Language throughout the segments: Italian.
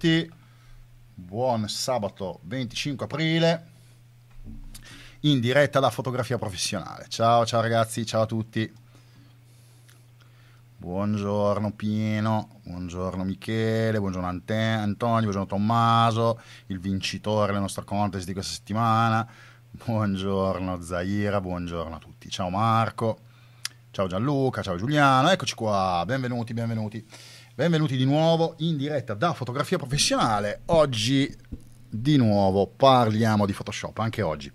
tutti, buon sabato 25 aprile, in diretta da Fotografia Professionale. Ciao, ciao ragazzi, ciao a tutti. Buongiorno Pieno, buongiorno Michele, buongiorno Ante- Antonio, buongiorno Tommaso, il vincitore del nostro contest di questa settimana. Buongiorno Zaira, buongiorno a tutti. Ciao Marco, ciao Gianluca, ciao Giuliano, eccoci qua, benvenuti, benvenuti. Benvenuti di nuovo in diretta da Fotografia Professionale. Oggi di nuovo parliamo di Photoshop, anche oggi.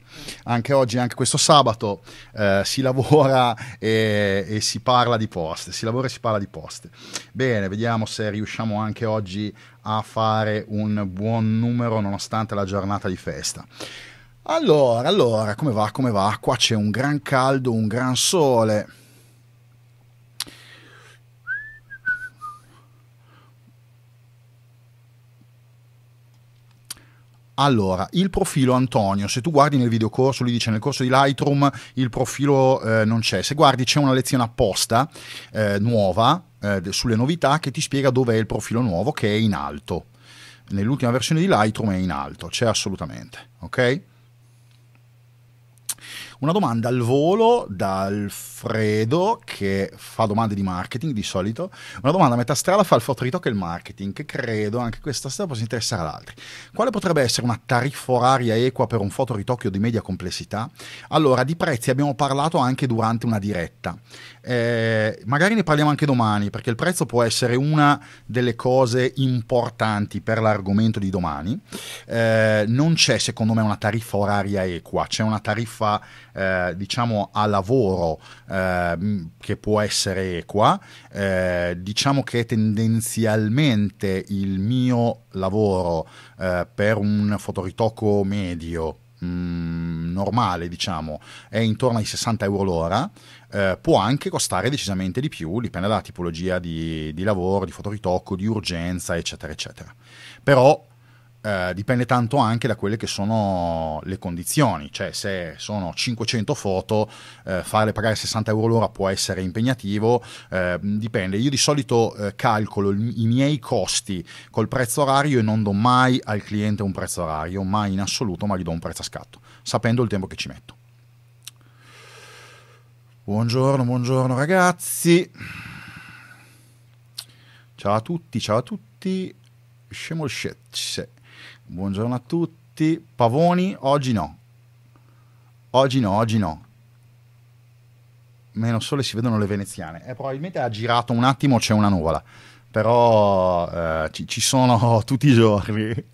Anche oggi, anche questo sabato, eh, si lavora e, e, si parla di post. Si lavora e si parla di post. Bene, vediamo se riusciamo anche oggi a fare un buon numero nonostante la giornata di festa. Allora, allora, come va, come va? Qua c'è un gran caldo, un gran sole Allora, il profilo Antonio, se tu guardi nel videocorso, lui dice nel corso di Lightroom il profilo eh, non c'è, se guardi c'è una lezione apposta eh, nuova eh, sulle novità che ti spiega dov'è il profilo nuovo che è in alto. Nell'ultima versione di Lightroom è in alto, c'è assolutamente, ok? Una domanda al volo da Alfredo che fa domande di marketing di solito. Una domanda a metà strada fa il fotrito che il marketing, che credo anche questa sera possa interessare ad altri. Quale potrebbe essere una tariffa oraria equa per un fotoritocchio di media complessità? Allora, di prezzi abbiamo parlato anche durante una diretta. Eh, magari ne parliamo anche domani, perché il prezzo può essere una delle cose importanti per l'argomento di domani. Eh, non c'è, secondo me, una tariffa oraria equa, c'è una tariffa, eh, diciamo, a lavoro eh, mm, che può essere equa. Eh, diciamo che tendenzialmente il mio lavoro eh, per un fotoritocco medio Mm, normale, diciamo, è intorno ai 60 euro l'ora, eh, può anche costare decisamente di più, dipende dalla tipologia di, di lavoro, di fotoritocco, di urgenza, eccetera, eccetera. Però eh, dipende tanto anche da quelle che sono le condizioni, cioè se sono 500 foto, eh, farle pagare 60 euro l'ora può essere impegnativo, eh, dipende. Io di solito eh, calcolo i miei costi col prezzo orario e non do mai al cliente un prezzo orario, mai in assoluto, ma gli do un prezzo a scatto, sapendo il tempo che ci metto. Buongiorno, buongiorno ragazzi. Ciao a tutti, ciao a tutti. Scemo il shit. Buongiorno a tutti. Pavoni, oggi no. Oggi no, oggi no. Meno sole si vedono le veneziane. Eh, probabilmente ha girato un attimo, c'è una nuvola. Però eh, ci, ci sono tutti i giorni.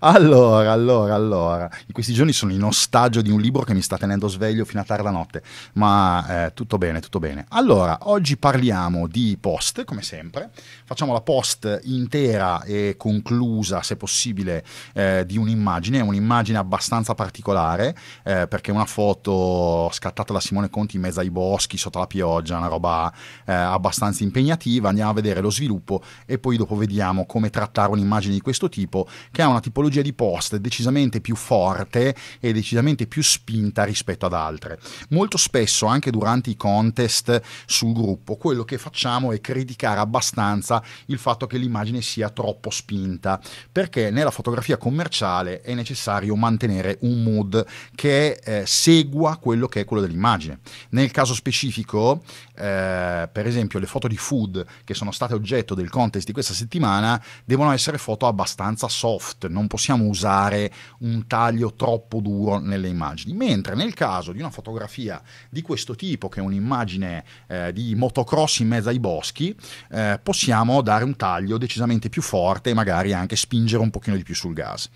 Allora, allora, allora, in questi giorni sono in ostaggio di un libro che mi sta tenendo sveglio fino a tarda notte, ma eh, tutto bene, tutto bene. Allora, oggi parliamo di post, come sempre, facciamo la post intera e conclusa, se possibile, eh, di un'immagine, un'immagine abbastanza particolare, eh, perché è una foto scattata da Simone Conti in mezzo ai boschi, sotto la pioggia, una roba eh, abbastanza impegnativa, andiamo a vedere lo sviluppo e poi dopo vediamo come trattare un'immagine di questo tipo che è una una tipologia di post decisamente più forte e decisamente più spinta rispetto ad altre. Molto spesso, anche durante i contest sul gruppo, quello che facciamo è criticare abbastanza il fatto che l'immagine sia troppo spinta, perché nella fotografia commerciale è necessario mantenere un mood che eh, segua quello che è quello dell'immagine. Nel caso specifico, eh, per esempio, le foto di food che sono state oggetto del contest di questa settimana devono essere foto abbastanza soft, software, cioè non possiamo usare un taglio troppo duro nelle immagini, mentre nel caso di una fotografia di questo tipo, che è un'immagine eh, di motocross in mezzo ai boschi, eh, possiamo dare un taglio decisamente più forte e magari anche spingere un pochino di più sul gas.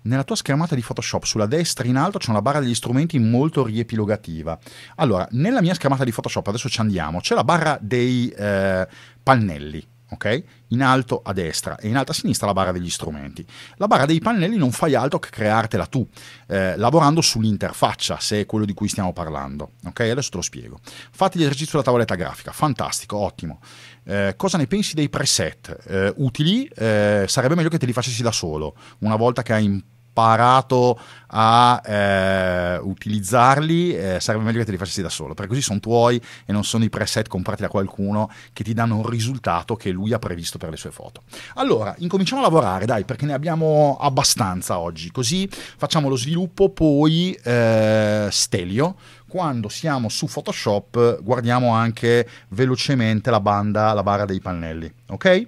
Nella tua schermata di Photoshop sulla destra in alto c'è una barra degli strumenti molto riepilogativa. Allora, nella mia schermata di Photoshop, adesso ci andiamo, c'è la barra dei eh, pannelli ok? In alto a destra e in alto a sinistra la barra degli strumenti. La barra dei pannelli non fai altro che creartela tu, eh, lavorando sull'interfaccia, se è quello di cui stiamo parlando, ok? Adesso te lo spiego. Fate l'esercizio della tavoletta grafica, fantastico, ottimo. Eh, cosa ne pensi dei preset? Eh, utili? Eh, sarebbe meglio che te li facessi da solo, una volta che hai imparato imparato a eh, utilizzarli, eh, sarebbe meglio che te li facessi da solo, perché così sono tuoi e non sono i preset comprati da qualcuno che ti danno un risultato che lui ha previsto per le sue foto. Allora, incominciamo a lavorare, dai, perché ne abbiamo abbastanza oggi, così facciamo lo sviluppo, poi eh, stelio quando siamo su Photoshop guardiamo anche velocemente la banda, la barra dei pannelli, ok?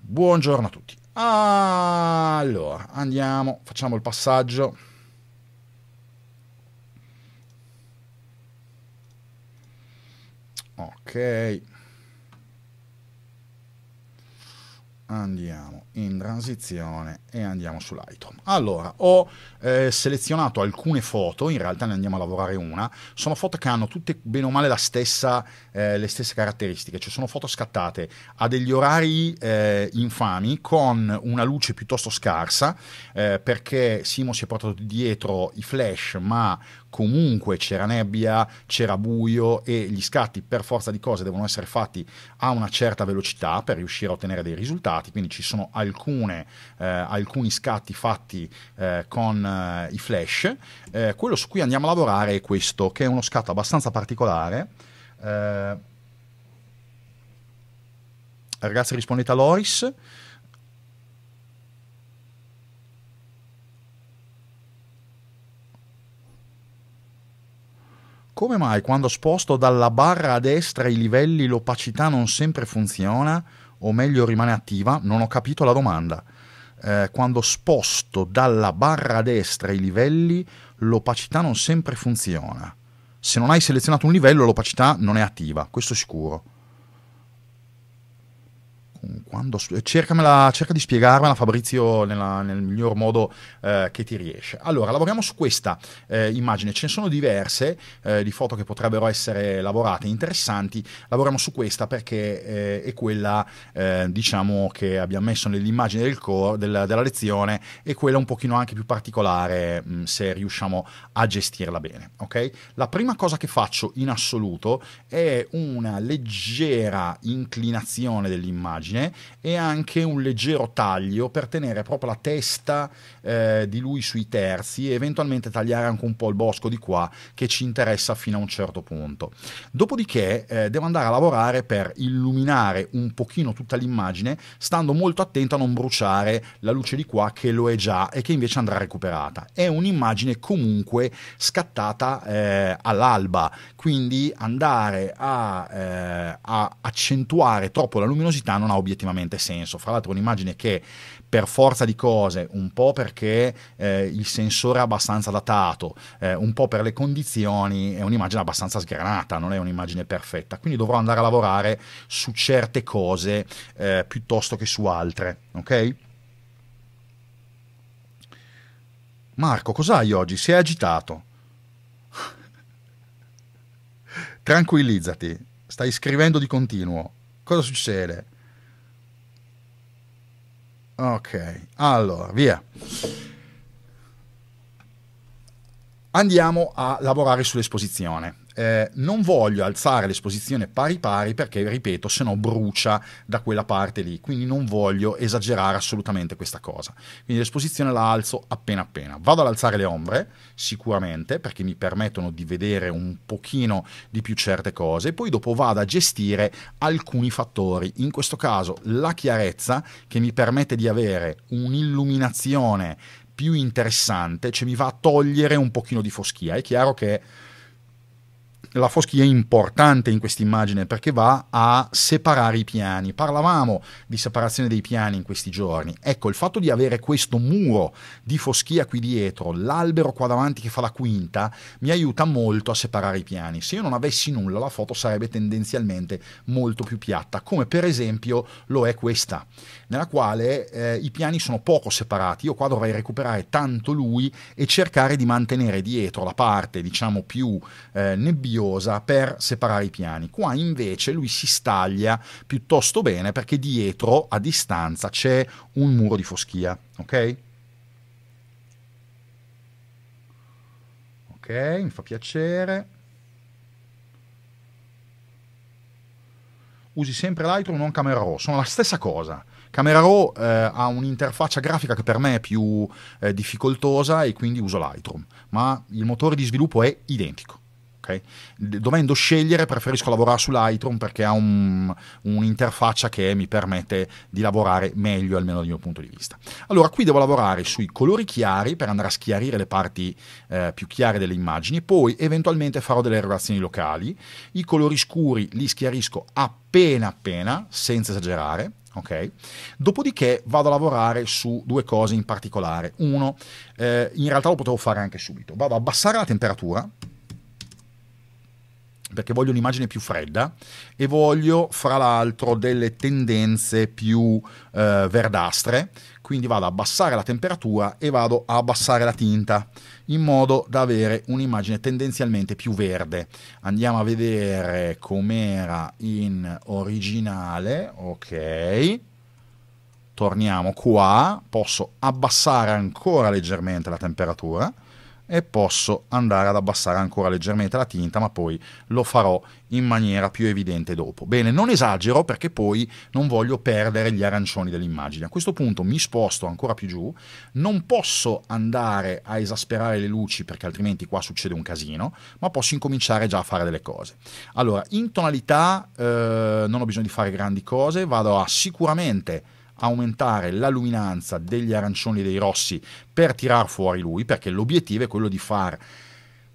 Buongiorno a tutti. Allora, andiamo, facciamo il passaggio. Ok. andiamo in transizione e andiamo su Lightroom. Allora, ho eh, selezionato alcune foto, in realtà ne andiamo a lavorare una, sono foto che hanno tutte bene o male stessa, eh, le stesse caratteristiche, cioè sono foto scattate a degli orari eh, infami con una luce piuttosto scarsa, eh, perché Simo si è portato dietro i flash, ma comunque c'era nebbia, c'era buio e gli scatti per forza di cose devono essere fatti a una certa velocità per riuscire a ottenere dei risultati, quindi ci sono alcune, eh, alcuni scatti fatti eh, con eh, i flash. Eh, quello su cui andiamo a lavorare è questo, che è uno scatto abbastanza particolare. Eh, ragazzi rispondete a Loris. come mai quando sposto dalla barra a destra i livelli l'opacità non sempre funziona o meglio rimane attiva? Non ho capito la domanda. Eh, quando sposto dalla barra a destra i livelli l'opacità non sempre funziona. Se non hai selezionato un livello l'opacità non è attiva, questo è sicuro quando, cercamela, cerca di spiegarmela Fabrizio nella, nel miglior modo eh, che ti riesce. Allora, lavoriamo su questa eh, immagine, ce ne sono diverse eh, di foto che potrebbero essere lavorate, interessanti, lavoriamo su questa perché eh, è quella eh, diciamo che abbiamo messo nell'immagine del core, del, della lezione e quella un pochino anche più particolare mh, mm, se riusciamo a gestirla bene. Okay? La prima cosa che faccio in assoluto è una leggera inclinazione dell'immagine vertigine e anche un leggero taglio per tenere proprio la testa eh, di lui sui terzi e eventualmente tagliare anche un po' il bosco di qua che ci interessa fino a un certo punto. Dopodiché eh, devo andare a lavorare per illuminare un pochino tutta l'immagine stando molto attento a non bruciare la luce di qua che lo è già e che invece andrà recuperata. È un'immagine comunque scattata eh, all'alba, quindi andare a, eh, a accentuare troppo la luminosità non ha obiettivamente senso. Fra l'altro un'immagine che per forza di cose, un po' perché eh, il sensore è abbastanza datato, eh, un po' per le condizioni, è un'immagine abbastanza sgranata, non è un'immagine perfetta. Quindi dovrò andare a lavorare su certe cose eh, piuttosto che su altre, ok? Marco, cos'hai oggi? Sei agitato. Tranquillizzati, stai scrivendo di continuo. Cosa succede? Ok, allora, via. Andiamo a lavorare sull'esposizione eh, non voglio alzare l'esposizione pari pari perché, ripeto, se no brucia da quella parte lì, quindi non voglio esagerare assolutamente questa cosa. Quindi l'esposizione la alzo appena appena. Vado ad alzare le ombre, sicuramente, perché mi permettono di vedere un pochino di più certe cose, poi dopo vado a gestire alcuni fattori, in questo caso la chiarezza che mi permette di avere un'illuminazione più interessante, cioè mi va a togliere un pochino di foschia. È chiaro che la foschia è importante in questa immagine perché va a separare i piani. Parlavamo di separazione dei piani in questi giorni. Ecco, il fatto di avere questo muro di foschia qui dietro, l'albero qua davanti che fa la quinta, mi aiuta molto a separare i piani. Se io non avessi nulla, la foto sarebbe tendenzialmente molto più piatta, come per esempio lo è questa, nella quale eh, i piani sono poco separati. Io qua dovrei recuperare tanto lui e cercare di mantenere dietro la parte, diciamo, più eh, nebbiosa fastidiosa per separare i piani. Qua invece lui si staglia piuttosto bene perché dietro a distanza c'è un muro di foschia, ok? Ok, mi fa piacere. Usi sempre Lightroom, non Camera Raw, sono la stessa cosa. Camera Raw eh, ha un'interfaccia grafica che per me è più eh, difficoltosa e quindi uso Lightroom, ma il motore di sviluppo è identico. Okay? Dovendo scegliere, preferisco lavorare su Lightroom perché ha un'interfaccia che mi permette di lavorare meglio, almeno dal mio punto di vista. Allora, qui devo lavorare sui colori chiari per andare a schiarire le parti eh, più chiare delle immagini, poi eventualmente farò delle erogazioni locali. I colori scuri li schiarisco appena appena, senza esagerare. Okay. Dopodiché vado a lavorare su due cose in particolare. Uno, eh, in realtà lo potevo fare anche subito. Vado a abbassare la temperatura, perché voglio un'immagine più fredda e voglio fra l'altro delle tendenze più eh, verdastre, quindi vado ad abbassare la temperatura e vado a abbassare la tinta in modo da avere un'immagine tendenzialmente più verde. Andiamo a vedere com'era in originale, ok torniamo qua, posso abbassare ancora leggermente la temperatura e posso andare ad abbassare ancora leggermente la tinta, ma poi lo farò in maniera più evidente dopo. Bene, non esagero perché poi non voglio perdere gli arancioni dell'immagine. A questo punto mi sposto ancora più giù, non posso andare a esasperare le luci perché altrimenti qua succede un casino, ma posso incominciare già a fare delle cose. Allora, in tonalità eh, non ho bisogno di fare grandi cose, vado a sicuramente aumentare la luminanza degli arancioni e dei rossi per tirar fuori lui, perché l'obiettivo è quello di far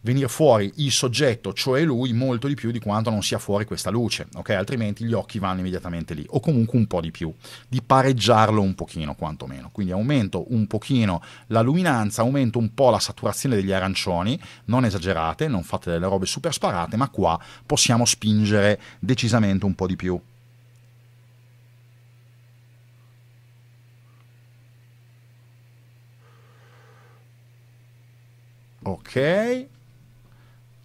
venire fuori il soggetto, cioè lui, molto di più di quanto non sia fuori questa luce, ok? Altrimenti gli occhi vanno immediatamente lì, o comunque un po' di più, di pareggiarlo un pochino quantomeno. Quindi aumento un pochino la luminanza, aumento un po' la saturazione degli arancioni, non esagerate, non fate delle robe super sparate, ma qua possiamo spingere decisamente un po' di più. ok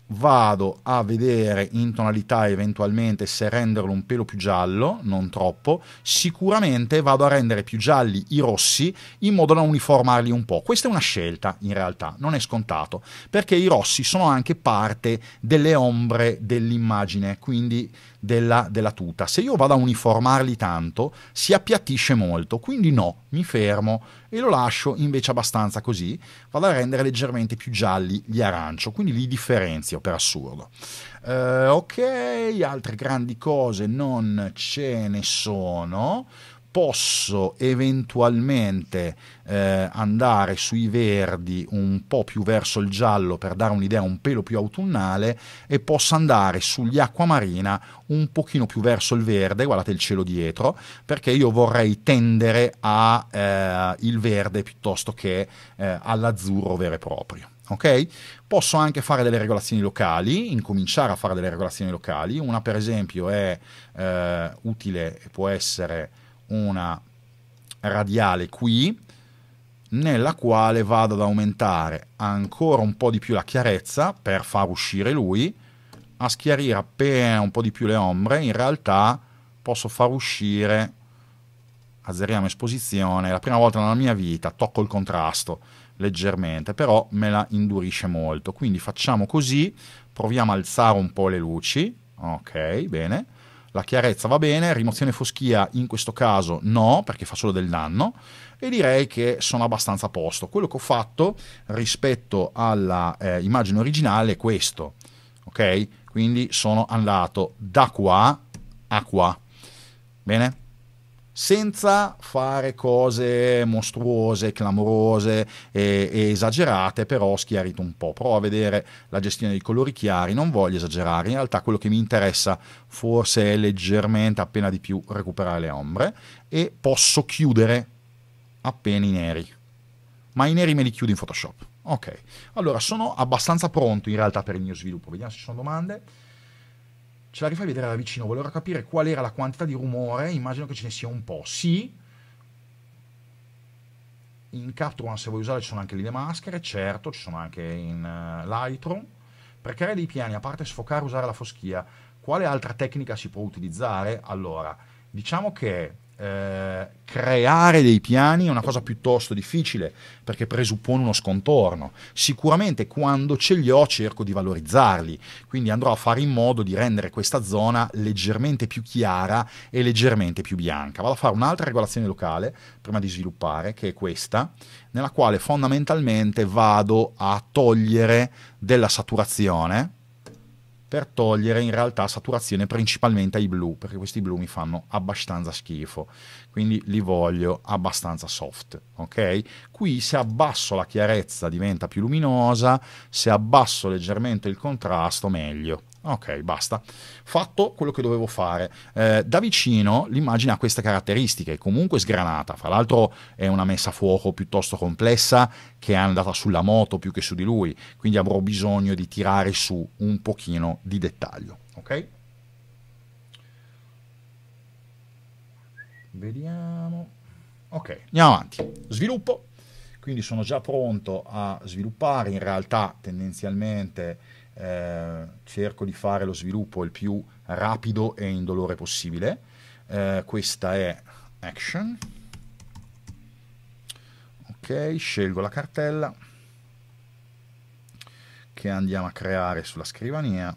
vado a vedere in tonalità eventualmente se renderlo un pelo più giallo, non troppo, sicuramente vado a rendere più gialli i rossi in modo da uniformarli un po'. Questa è una scelta in realtà, non è scontato, perché i rossi sono anche parte delle ombre dell'immagine, quindi della, della tuta. Se io vado a uniformarli tanto, si appiattisce molto, quindi no, mi fermo e lo lascio invece abbastanza così, vado a rendere leggermente più gialli gli arancio, quindi li differenzio per assurdo. Eh, ok, altre grandi cose non ce ne sono posso eventualmente eh, andare sui verdi un po' più verso il giallo per dare un'idea un pelo più autunnale e posso andare sugli acquamarina un pochino più verso il verde, guardate il cielo dietro, perché io vorrei tendere al eh, verde piuttosto che eh, all'azzurro vero e proprio. Okay? Posso anche fare delle regolazioni locali, incominciare a fare delle regolazioni locali, una per esempio è eh, utile e può essere una radiale qui nella quale vado ad aumentare ancora un po' di più la chiarezza per far uscire lui, a schiarire appena un po' di più le ombre, in realtà posso far uscire, azzeriamo esposizione, la prima volta nella mia vita tocco il contrasto leggermente, però me la indurisce molto, quindi facciamo così, proviamo a alzare un po' le luci, ok, bene, la chiarezza va bene, rimozione foschia in questo caso no, perché fa solo del danno e direi che sono abbastanza a posto. Quello che ho fatto rispetto alla eh, originale è questo, ok? Quindi sono andato da qua a qua. Bene? senza fare cose mostruose, clamorose e, e, esagerate, però ho schiarito un po'. Provo a vedere la gestione dei colori chiari, non voglio esagerare, in realtà quello che mi interessa forse è leggermente, appena di più, recuperare le ombre e posso chiudere appena i neri, ma i neri me li chiudo in Photoshop. Ok, allora sono abbastanza pronto in realtà per il mio sviluppo, vediamo se ci sono domande. Ce la rifai vedere da vicino? Volevo capire qual era la quantità di rumore, immagino che ce ne sia un po'. Sì. In Capture se vuoi usare, ci sono anche lì le maschere, certo, ci sono anche in uh, eh, Lightroom. Per creare dei piani, a parte sfocare e usare la foschia, quale altra tecnica si può utilizzare? Allora, diciamo che eh, creare dei piani è una cosa piuttosto difficile perché presuppone uno scontorno. Sicuramente quando ce li ho cerco di valorizzarli, quindi andrò a fare in modo di rendere questa zona leggermente più chiara e leggermente più bianca. Vado a fare un'altra regolazione locale prima di sviluppare, che è questa, nella quale fondamentalmente vado a togliere della saturazione per togliere in realtà saturazione principalmente ai blu, perché questi blu mi fanno abbastanza schifo, quindi li voglio abbastanza soft, ok? Qui se abbasso la chiarezza diventa più luminosa, se abbasso leggermente il contrasto meglio, Ok, basta. Fatto quello che dovevo fare. Eh, da vicino l'immagine ha queste caratteristiche, comunque sgranata. Fra l'altro è una messa a fuoco piuttosto complessa che è andata sulla moto più che su di lui, quindi avrò bisogno di tirare su un pochino di dettaglio. Ok? Vediamo. Ok, andiamo avanti. Sviluppo. Quindi sono già pronto a sviluppare in realtà tendenzialmente eh, cerco di fare lo sviluppo il più rapido e indolore possibile. Eh, questa è action. Ok, scelgo la cartella che andiamo a creare sulla scrivania.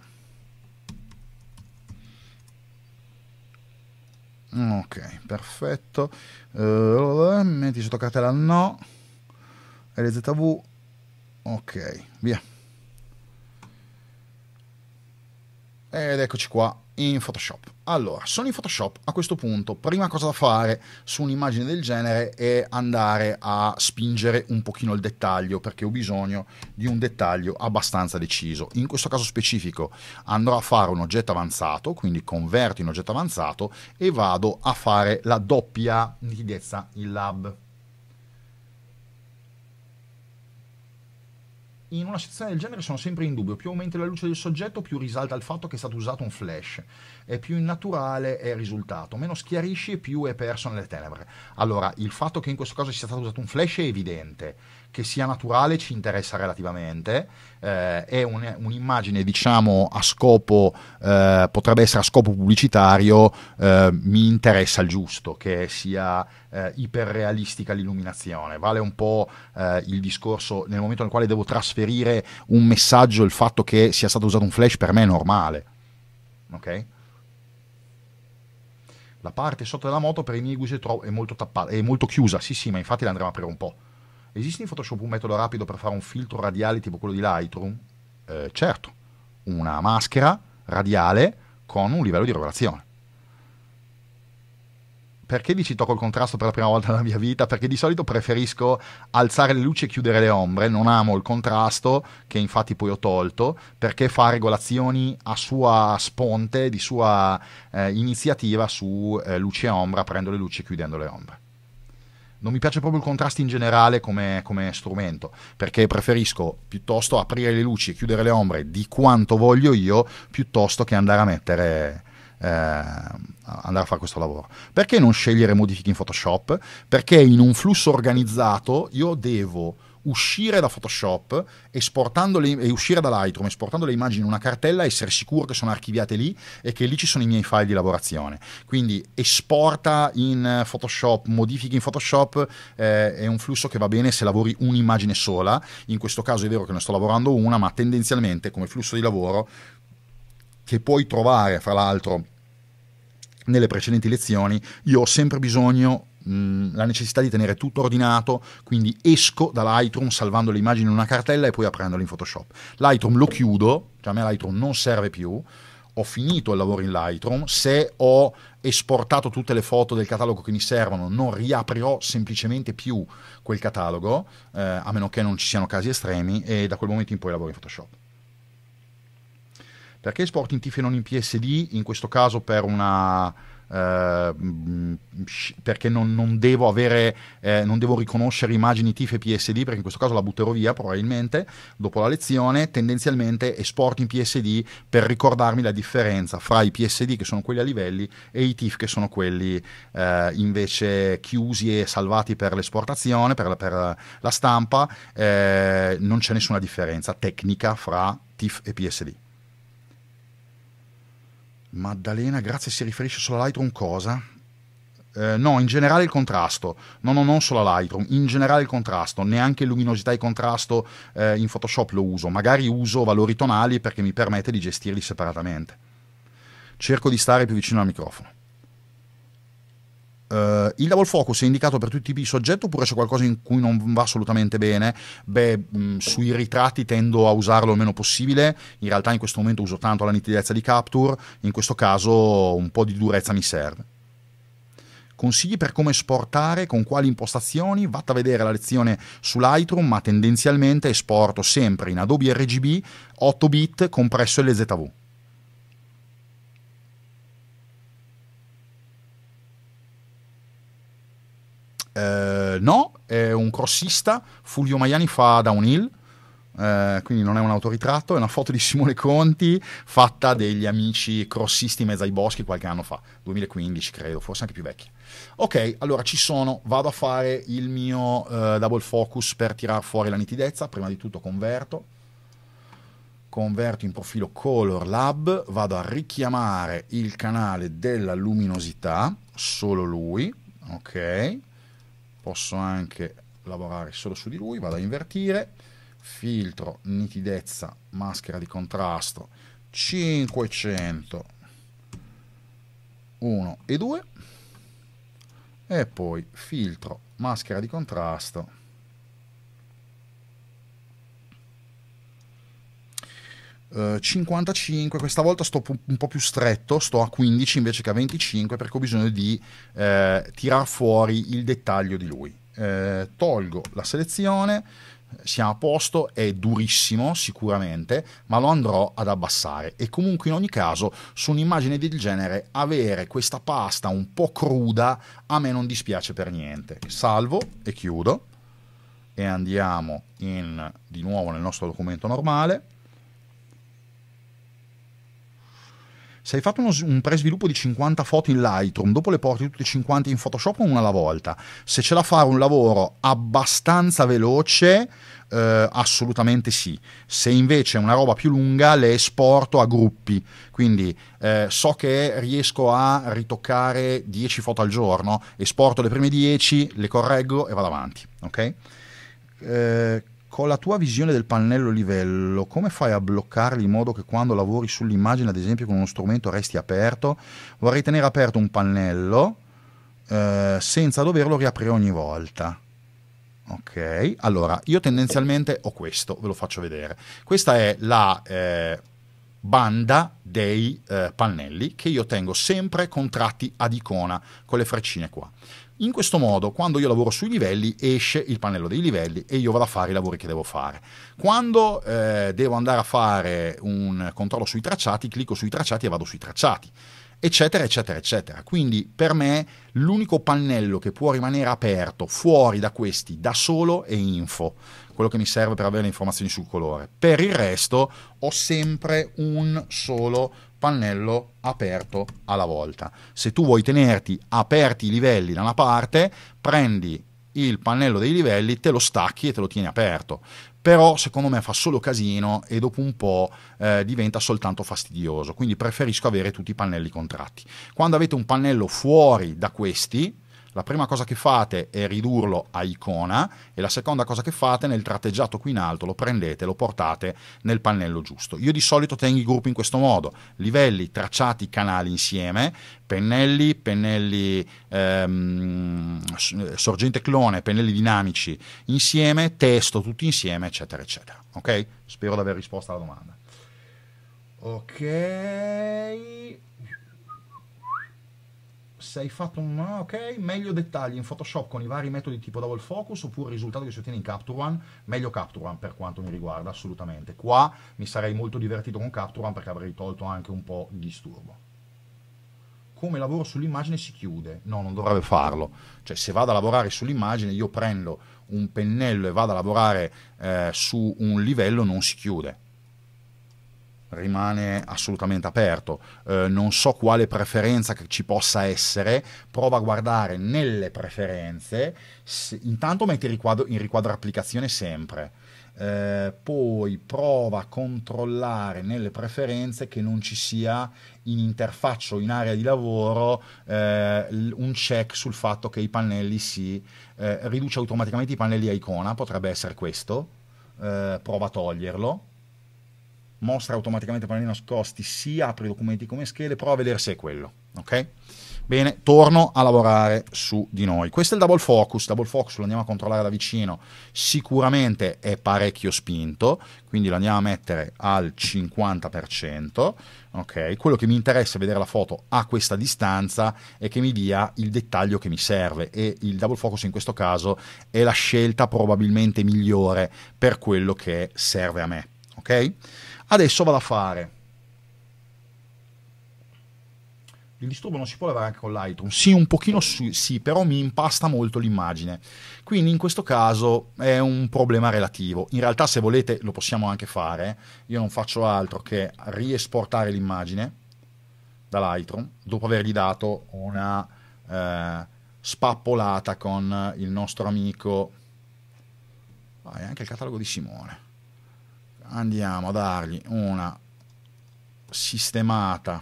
Ok, perfetto. Uh, metti sotto cartella no. LZV. Ok, via. Ed eccoci qua in Photoshop. Allora, sono in Photoshop a questo punto. Prima cosa da fare su un'immagine del genere è andare a spingere un pochino il dettaglio perché ho bisogno di un dettaglio abbastanza deciso. In questo caso specifico andrò a fare un oggetto avanzato, quindi converto in oggetto avanzato e vado a fare la doppia nitidezza in lab. in una situazione del genere sono sempre in dubbio, più aumenta la luce del soggetto più risalta il fatto che è stato usato un flash, e più innaturale è il risultato, meno schiarisci e più è perso nelle tenebre. Allora, il fatto che in questo caso sia stato usato un flash è evidente, che sia naturale ci interessa relativamente, eh, è un, un'immagine diciamo a scopo, eh, potrebbe essere a scopo pubblicitario, eh, mi interessa il giusto, che sia eh, iperrealistica l'illuminazione, vale un po' eh, il discorso nel momento nel quale devo trasferire un messaggio, il fatto che sia stato usato un flash per me è normale. Ok? la parte sotto della moto per i miei gusti è, tro- è molto tappata, è molto chiusa, sì sì, ma infatti la andremo a aprire un po'. Esiste in Photoshop un metodo rapido per fare un filtro radiale tipo quello di Lightroom? Eh, certo, una maschera radiale con un livello di regolazione. Perché dici tocco il contrasto per la prima volta nella mia vita? Perché di solito preferisco alzare le luci e chiudere le ombre, non amo il contrasto, che infatti poi ho tolto, perché fa regolazioni a sua sponte, di sua eh, iniziativa su eh, luce e ombra, aprendo le luci e chiudendo le ombre non mi piace proprio il contrasto in generale come, come, strumento, perché preferisco piuttosto aprire le luci e chiudere le ombre di quanto voglio io, piuttosto che andare a mettere... Eh, andare a fare questo lavoro perché non scegliere modifiche in Photoshop perché in un flusso organizzato io devo uscire da Photoshop le, e uscire da Lightroom, esportando le immagini in una cartella, essere sicuro che sono archiviate lì e che lì ci sono i miei file di lavorazione. Quindi esporta in Photoshop, modifichi in Photoshop, eh, è un flusso che va bene se lavori un'immagine sola. In questo caso è vero che ne sto lavorando una, ma tendenzialmente come flusso di lavoro che puoi trovare, fra l'altro, nelle precedenti lezioni, io ho sempre bisogno la necessità di tenere tutto ordinato, quindi esco da Lightroom salvando le immagini in una cartella e poi aprendole in Photoshop. Lightroom lo chiudo, cioè a me Lightroom non serve più, ho finito il lavoro in Lightroom, se ho esportato tutte le foto del catalogo che mi servono, non riaprirò semplicemente più quel catalogo, eh, a meno che non ci siano casi estremi, e da quel momento in poi lavoro in Photoshop. Perché esporti in TIFF e non in PSD? In questo caso per una Uh, perché non, non, devo avere, eh, non devo riconoscere immagini TIF e PSD, perché in questo caso la butterò via probabilmente dopo la lezione. Tendenzialmente esporto in PSD per ricordarmi la differenza fra i PSD che sono quelli a livelli e i TIF che sono quelli eh, invece chiusi e salvati per l'esportazione, per la, per la stampa. Eh, non c'è nessuna differenza tecnica fra TIF e PSD. Maddalena, grazie, si riferisce solo a Lightroom cosa? Eh, no, in generale il contrasto, no, no, non solo a Lightroom, in generale il contrasto, neanche luminosità e contrasto eh, in Photoshop lo uso, magari uso valori tonali perché mi permette di gestirli separatamente. Cerco di stare più vicino al microfono. Uh, il double focus è indicato per tutti i tipi di soggetto oppure c'è qualcosa in cui non va assolutamente bene? Beh, mh, sui ritratti tendo a usarlo il meno possibile, in realtà in questo momento uso tanto la nitidezza di capture, in questo caso un po' di durezza mi serve. Consigli per come esportare, con quali impostazioni? Vatta a vedere la lezione su Lightroom, ma tendenzialmente esporto sempre in Adobe RGB 8 bit compresso LZV. Eh, no, è un crossista, Fulvio Maiani fa downhill, eh, quindi non è un autoritratto, è una foto di Simone Conti fatta degli amici crossisti in mezzo ai boschi qualche anno fa, 2015 credo, forse anche più vecchia. Ok, allora ci sono, vado a fare il mio eh, double focus per tirar fuori la nitidezza, prima di tutto converto, converto in profilo Color Lab, vado a richiamare il canale della luminosità, solo lui, ok, posso anche lavorare solo su di lui, vado a invertire, filtro, nitidezza, maschera di contrasto, 500, 1 e 2, e poi filtro, maschera di contrasto, 55, eh, questa volta sto un po' più stretto, sto a 15 invece che a 25 perché ho bisogno di eh, tirar fuori il dettaglio di lui. Eh, tolgo la selezione, siamo a posto, è durissimo sicuramente, ma lo andrò ad abbassare e comunque in ogni caso su un'immagine del genere avere questa pasta un po' cruda a me non dispiace per niente. Salvo e chiudo e andiamo in, di nuovo nel nostro documento normale se hai fatto uno, un pre-sviluppo di 50 foto in Lightroom, dopo le porti tutte 50 in Photoshop una alla volta, se ce la fa un lavoro abbastanza veloce, eh, assolutamente sì. Se invece è una roba più lunga, le esporto a gruppi, quindi eh, so che riesco a ritoccare 10 foto al giorno, esporto le prime 10, le correggo e vado avanti, ok? Eh, con la tua visione del pannello livello, come fai a bloccarli in modo che quando lavori sull'immagine, ad esempio, con uno strumento resti aperto? Vorrei tenere aperto un pannello eh, senza doverlo riaprire ogni volta. Ok, allora io tendenzialmente ho questo, ve lo faccio vedere. Questa è la eh, banda dei eh, pannelli che io tengo sempre contratti ad icona con le freccine qua. In questo modo, quando io lavoro sui livelli, esce il pannello dei livelli e io vado a fare i lavori che devo fare. Quando eh, devo andare a fare un controllo sui tracciati, clicco sui tracciati e vado sui tracciati, eccetera, eccetera, eccetera. Quindi per me l'unico pannello che può rimanere aperto fuori da questi da solo è info, quello che mi serve per avere le informazioni sul colore. Per il resto ho sempre un solo pannello pannello aperto alla volta. Se tu vuoi tenerti aperti i livelli da una parte, prendi il pannello dei livelli, te lo stacchi e te lo tieni aperto. Però secondo me fa solo casino e dopo un po' eh, diventa soltanto fastidioso, quindi preferisco avere tutti i pannelli contratti. Quando avete un pannello fuori da questi, la prima cosa che fate è ridurlo a icona e la seconda cosa che fate nel tratteggiato qui in alto lo prendete e lo portate nel pannello giusto. Io di solito tengo i gruppi in questo modo, livelli, tracciati, canali insieme, pennelli, pennelli ehm, sorgente clone, pennelli dinamici insieme, testo tutti insieme, eccetera, eccetera. Ok? Spero di aver risposto alla domanda. Ok hai fatto un ah, ok, meglio dettagli in Photoshop con i vari metodi tipo double focus oppure il risultato che si ottiene in Capture One, meglio Capture One per quanto mi riguarda assolutamente. Qua mi sarei molto divertito con Capture One perché avrei tolto anche un po' di disturbo come lavoro sull'immagine si chiude. No, non dovrebbe farlo. Cioè, se vado a lavorare sull'immagine, io prendo un pennello e vado a lavorare eh, su un livello, non si chiude rimane assolutamente aperto. Eh, non so quale preferenza ci possa essere, prova a guardare nelle preferenze, se, intanto metti riquadro, in riquadro applicazione sempre. Eh, poi prova a controllare nelle preferenze che non ci sia in interfaccia o in area di lavoro eh, un check sul fatto che i pannelli si eh, riduce automaticamente i pannelli a icona, potrebbe essere questo, eh, prova a toglierlo mostra automaticamente i nascosti, si apre i documenti come schede, prova a vedere se è quello, ok? Bene, torno a lavorare su di noi. Questo è il double focus, double focus lo andiamo a controllare da vicino, sicuramente è parecchio spinto, quindi lo andiamo a mettere al 50%, ok? Quello che mi interessa è vedere la foto a questa distanza e che mi dia il dettaglio che mi serve e il double focus in questo caso è la scelta probabilmente migliore per quello che serve a me, ok? Adesso vado a fare. Il disturbo non si può levare anche con Lightroom? Sì, un pochino su, sì, però mi impasta molto l'immagine. Quindi in questo caso è un problema relativo. In realtà se volete lo possiamo anche fare. Io non faccio altro che riesportare l'immagine da Lightroom dopo avergli dato una eh, spappolata con il nostro amico... Ah, è anche il catalogo di Simone andiamo a dargli una sistemata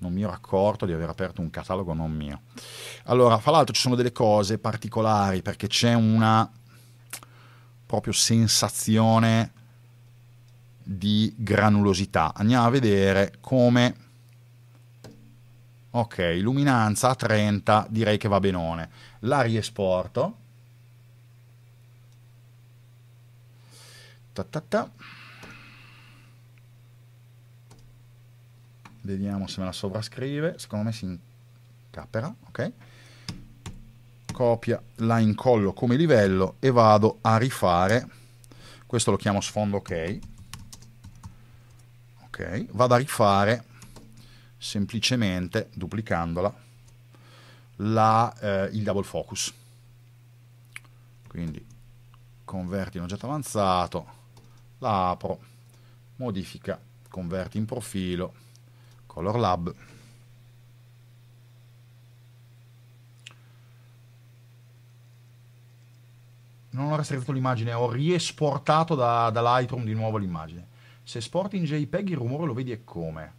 non mi ero accorto di aver aperto un catalogo non mio allora fra l'altro ci sono delle cose particolari perché c'è una proprio sensazione di granulosità andiamo a vedere come ok luminanza a 30 direi che va benone la riesporto ta ta ta. Vediamo se me la sovrascrive. Secondo me si incapperà. Ok. Copia, la incollo come livello e vado a rifare. Questo lo chiamo sfondo ok. Ok. Vado a rifare semplicemente duplicandola la, eh, il double focus quindi converti in oggetto avanzato la apro, modifica, converti in profilo, Color Lab. Non ho restretto l'immagine, ho riesportato da, da Lightroom di nuovo l'immagine. Se esporti in JPEG il rumore lo vedi e come?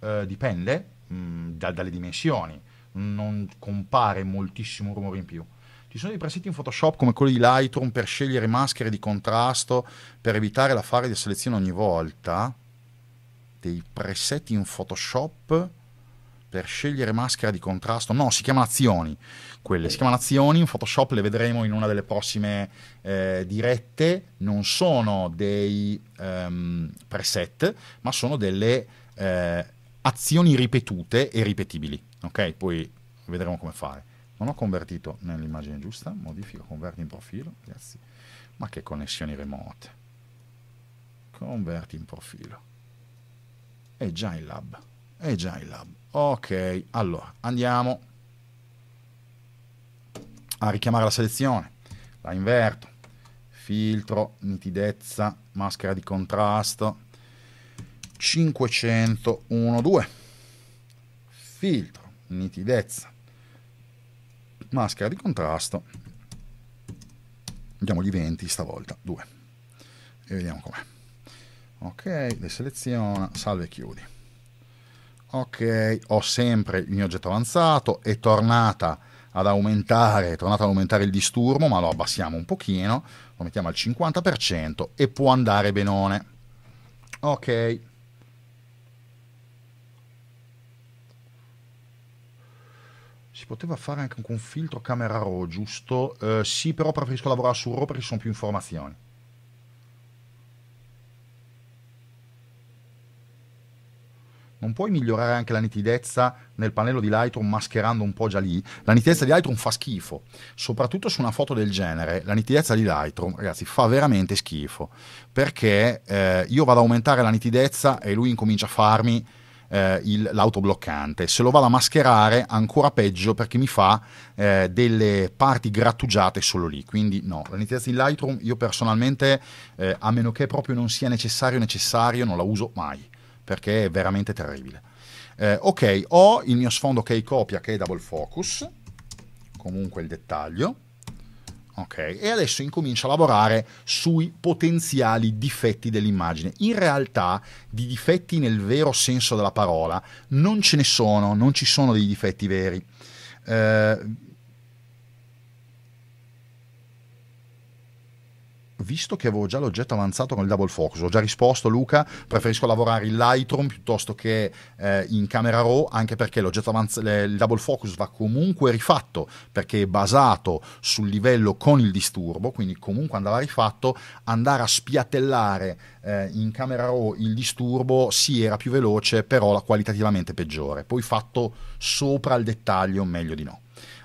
Eh, dipende mh, mm, da, dalle dimensioni, non compare moltissimo rumore in più ci sono dei preset in Photoshop come quelli di Lightroom per scegliere maschere di contrasto, per evitare la fare di selezione ogni volta. Dei preset in Photoshop per scegliere maschera di contrasto. No, si chiamano azioni. Quelle si chiamano azioni, in Photoshop le vedremo in una delle prossime eh, dirette. Non sono dei ehm, preset, ma sono delle eh, azioni ripetute e ripetibili. Ok, poi vedremo come fare. Non ho convertito nell'immagine giusta, modifico, converti in profilo, ragazzi. Ma che connessioni remote. Converti in profilo. È già in lab. È già in lab. Ok, allora, andiamo a richiamare la selezione. La inverto. Filtro, nitidezza, maschera di contrasto. 500, 2. Filtro, nitidezza, maschera di contrasto diamogli 20 stavolta 2 e vediamo com'è ok deseleziona salve e chiudi ok ho sempre il mio oggetto avanzato è tornata ad aumentare è tornato ad aumentare il disturbo ma lo abbassiamo un pochino lo mettiamo al 50% e può andare benone ok poteva fare anche con filtro camera RAW, giusto? Eh, sì, però preferisco lavorare su RAW perché ci sono più informazioni. Non puoi migliorare anche la nitidezza nel pannello di Lightroom mascherando un po' già lì? La nitidezza di Lightroom fa schifo, soprattutto su una foto del genere. La nitidezza di Lightroom, ragazzi, fa veramente schifo, perché eh, io vado ad aumentare la nitidezza e lui incomincia a farmi eh, il, l'autobloccante. Se lo vado a mascherare ancora peggio perché mi fa eh, delle parti grattugiate solo lì. Quindi no, la nitidezza di Lightroom io personalmente, eh, a meno che proprio non sia necessario, necessario, non la uso mai perché è veramente terribile. Eh, ok, ho il mio sfondo che copia che è double focus, comunque il dettaglio Okay. E adesso incomincia a lavorare sui potenziali difetti dell'immagine. In realtà di difetti nel vero senso della parola non ce ne sono, non ci sono dei difetti veri. Eh, visto che avevo già l'oggetto avanzato con il double focus, ho già risposto Luca, preferisco lavorare in Lightroom piuttosto che eh, in camera RAW, anche perché l'oggetto avanzato, il double focus va comunque rifatto, perché è basato sul livello con il disturbo, quindi comunque andava rifatto, andare a spiattellare eh, in camera RAW il disturbo sì era più veloce, però qualitativamente peggiore, poi fatto sopra al dettaglio meglio di no.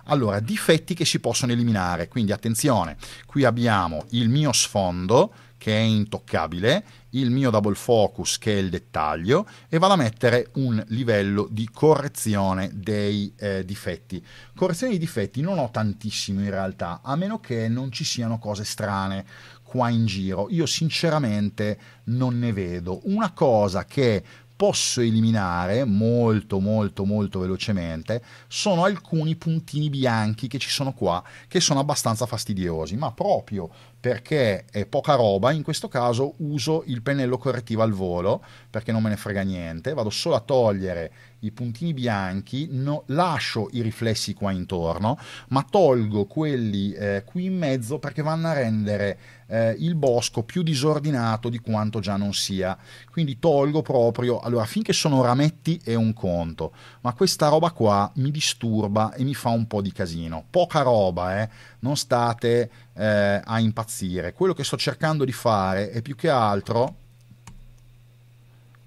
Allora, difetti che si possono eliminare, quindi attenzione, qui abbiamo il mio sfondo che è intoccabile, il mio double focus che è il dettaglio e vado a mettere un livello di correzione dei eh, difetti. Correzione dei difetti non ho tantissimo in realtà, a meno che non ci siano cose strane qua in giro. Io sinceramente non ne vedo. Una cosa che posso eliminare molto molto molto velocemente sono alcuni puntini bianchi che ci sono qua che sono abbastanza fastidiosi ma proprio perché è poca roba in questo caso uso il pennello correttivo al volo perché non me ne frega niente vado solo a togliere i puntini bianchi no, lascio i riflessi qua intorno ma tolgo quelli eh, qui in mezzo perché vanno a rendere eh, il bosco più disordinato di quanto già non sia. Quindi tolgo proprio, allora finché sono rametti è un conto, ma questa roba qua mi disturba e mi fa un po' di casino. Poca roba, eh? non state eh, a impazzire. Quello che sto cercando di fare è più che altro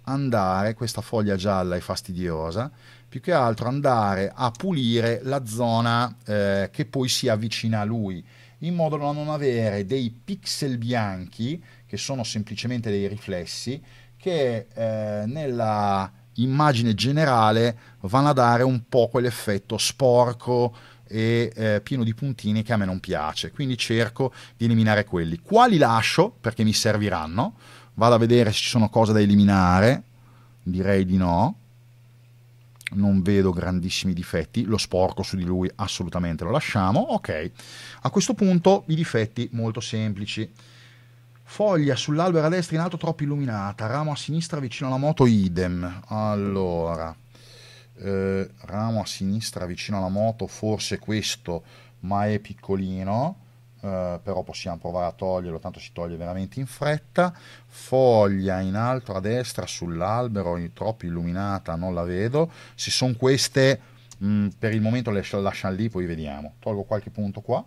andare, questa foglia gialla è fastidiosa, più che altro andare a pulire la zona eh, che poi si avvicina a lui in modo da non avere dei pixel bianchi, che sono semplicemente dei riflessi, che eh, nella immagine generale vanno a dare un po' quell'effetto sporco e eh, pieno di puntini che a me non piace, quindi cerco di eliminare quelli. Quali lascio perché mi serviranno? Vado a vedere se ci sono cose da eliminare, direi di no non vedo grandissimi difetti, lo sporco su di lui assolutamente lo lasciamo, ok, a questo punto i difetti molto semplici, foglia sull'albero a destra in alto troppo illuminata, ramo a sinistra vicino alla moto idem, allora, eh, ramo a sinistra vicino alla moto forse questo ma è piccolino, eh, però possiamo provare a toglierlo, tanto si toglie veramente in fretta. Foglia in alto a destra sull'albero, troppo illuminata, non la vedo. Se sono queste, mh, mm, per il momento le lasciamo lì, poi vediamo. Tolgo qualche punto qua.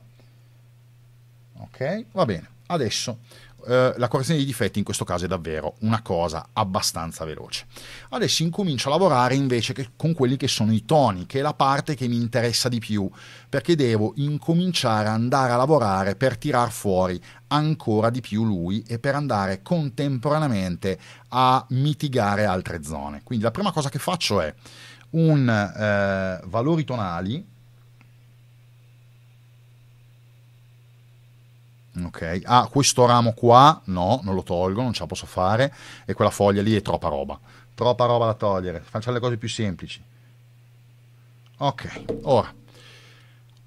Ok, va bene. Adesso eh, la correzione dei difetti in questo caso è davvero una cosa abbastanza veloce. Adesso incomincio a lavorare invece con quelli che sono i toni, che è la parte che mi interessa di più, perché devo incominciare a andare a lavorare per tirar fuori ancora di più lui e per andare contemporaneamente a mitigare altre zone. Quindi la prima cosa che faccio è un eh, valori tonali Ok, ah, questo ramo qua, no, non lo tolgo, non ce la posso fare, e quella foglia lì è troppa roba, troppa roba da togliere, facciamo le cose più semplici. Ok, ora,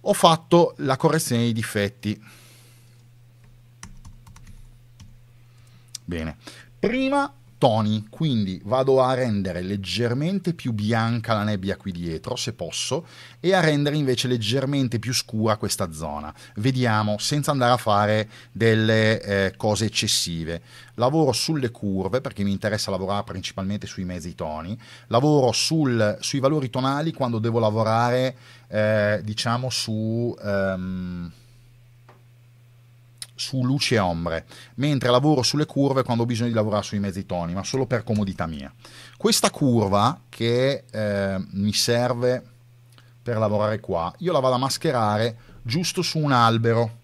ho fatto la correzione dei difetti. Bene, prima toni, quindi vado a rendere leggermente più bianca la nebbia qui dietro, se posso, e a rendere invece leggermente più scura questa zona. Vediamo, senza andare a fare delle eh, cose eccessive. Lavoro sulle curve, perché mi interessa lavorare principalmente sui mezzi toni, lavoro sul, sui valori tonali quando devo lavorare, eh, diciamo, su... Um, su luce e ombre, mentre lavoro sulle curve quando ho bisogno di lavorare sui mezzi toni, ma solo per comodità mia. Questa curva che eh, mi serve per lavorare qua, io la vado a mascherare giusto su un albero,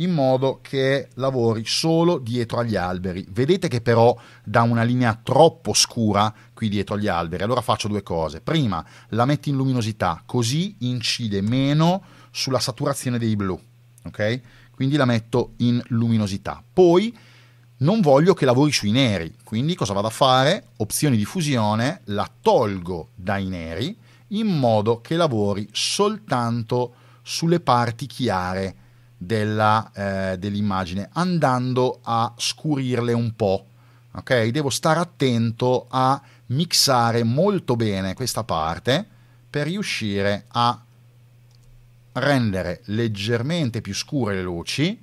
in modo che lavori solo dietro agli alberi. Vedete che però dà una linea troppo scura qui dietro agli alberi, allora faccio due cose. Prima, la metto in luminosità, così incide meno sulla saturazione dei blu, ok? quindi la metto in luminosità. Poi non voglio che lavori sui neri, quindi cosa vado a fare? Opzione di fusione, la tolgo dai neri in modo che lavori soltanto sulle parti chiare della, eh, dell'immagine, andando a scurirle un po'. Ok? Devo stare attento a mixare molto bene questa parte per riuscire a rendere leggermente più scure le luci,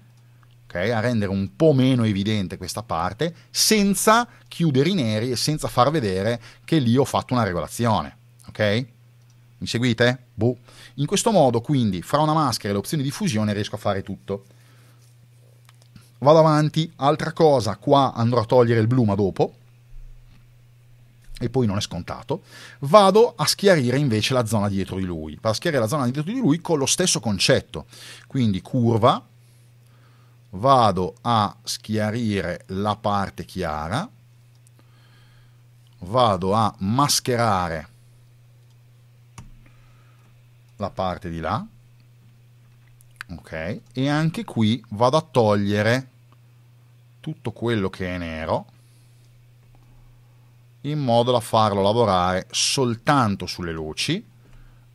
okay? a rendere un po' meno evidente questa parte, senza chiudere i neri e senza far vedere che lì ho fatto una regolazione. Ok? Mi seguite? Boh. In questo modo, quindi, fra una maschera e le opzioni di fusione riesco a fare tutto. Vado avanti, altra cosa, qua andrò a togliere il blu ma dopo, e poi non è scontato, vado a schiarire invece la zona dietro di lui. Vado a schiarire la zona dietro di lui con lo stesso concetto. Quindi curva, vado a schiarire la parte chiara, vado a mascherare la parte di là, ok? E anche qui vado a togliere tutto quello che è nero, in modo da farlo lavorare soltanto sulle luci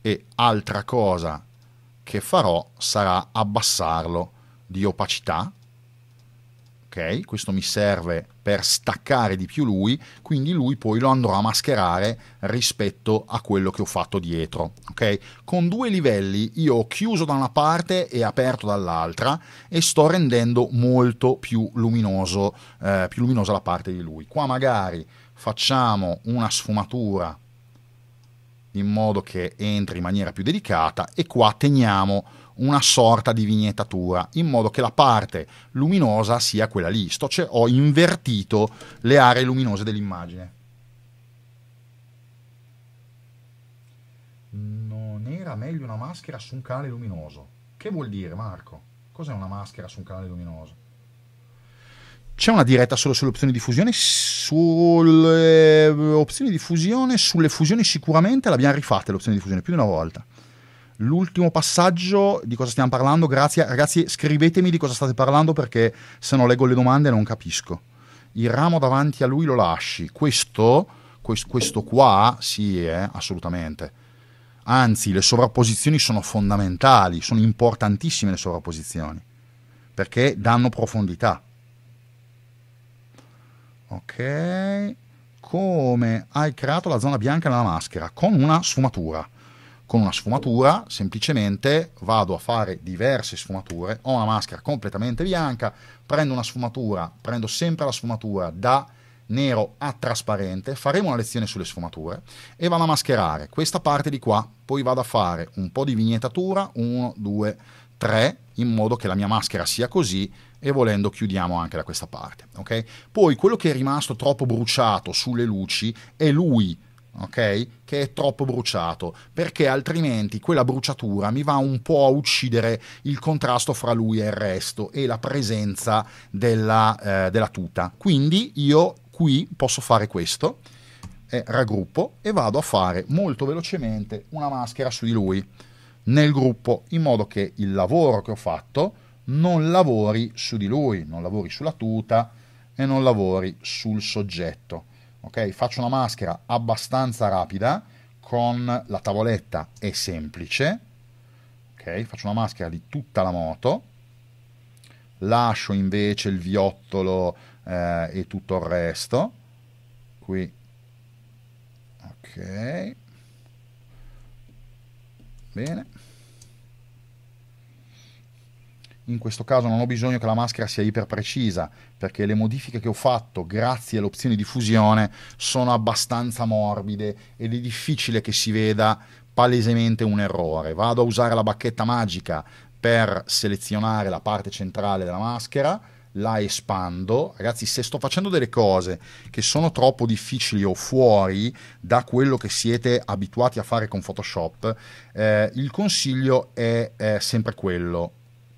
e altra cosa che farò sarà abbassarlo di opacità ok questo mi serve per staccare di più lui quindi lui poi lo andrò a mascherare rispetto a quello che ho fatto dietro ok con due livelli io ho chiuso da una parte e aperto dall'altra e sto rendendo molto più luminoso eh, più luminosa la parte di lui qua magari facciamo una sfumatura in modo che entri in maniera più delicata e qua teniamo una sorta di vignettatura in modo che la parte luminosa sia quella lì. Sto, cioè, ho invertito le aree luminose dell'immagine. Non era meglio una maschera su un canale luminoso. Che vuol dire Marco? Cos'è una maschera su un canale luminoso? C'è una diretta solo sulle opzioni di fusione? Sulle eh, opzioni di fusione, sulle fusioni sicuramente l'abbiamo rifatta l'opzione di fusione più di una volta. L'ultimo passaggio di cosa stiamo parlando, grazie ragazzi, scrivetemi di cosa state parlando perché se no leggo le domande e non capisco. Il ramo davanti a lui lo lasci. Questo, quest, questo qua, sì, eh, assolutamente. Anzi, le sovrapposizioni sono fondamentali, sono importantissime le sovrapposizioni perché danno profondità ok come hai creato la zona bianca nella maschera con una sfumatura con una sfumatura semplicemente vado a fare diverse sfumature ho una maschera completamente bianca prendo una sfumatura prendo sempre la sfumatura da nero a trasparente, faremo una lezione sulle sfumature e vado a mascherare questa parte di qua, poi vado a fare un po' di vignetatura, 1, 2, 3, in modo che la mia maschera sia così e volendo chiudiamo anche da questa parte. Okay? Poi quello che è rimasto troppo bruciato sulle luci è lui ok? Che è troppo bruciato, perché altrimenti quella bruciatura mi va un po' a uccidere il contrasto fra lui e il resto e la presenza della, eh, della tuta. Quindi io qui posso fare questo, eh, raggruppo e vado a fare molto velocemente una maschera su di lui nel gruppo in modo che il lavoro che ho fatto non lavori su di lui, non lavori sulla tuta e non lavori sul soggetto. Ok? Faccio una maschera abbastanza rapida con la tavoletta è semplice. Ok? Faccio una maschera di tutta la moto. Lascio invece il viottolo eh, e tutto il resto. Qui. Ok. Bene in questo caso non ho bisogno che la maschera sia iper precisa perché le modifiche che ho fatto grazie all'opzione di fusione sono abbastanza morbide ed è difficile che si veda palesemente un errore. Vado a usare la bacchetta magica per selezionare la parte centrale della maschera, la espando. Ragazzi, se sto facendo delle cose che sono troppo difficili o fuori da quello che siete abituati a fare con Photoshop, eh, il consiglio è, è sempre quello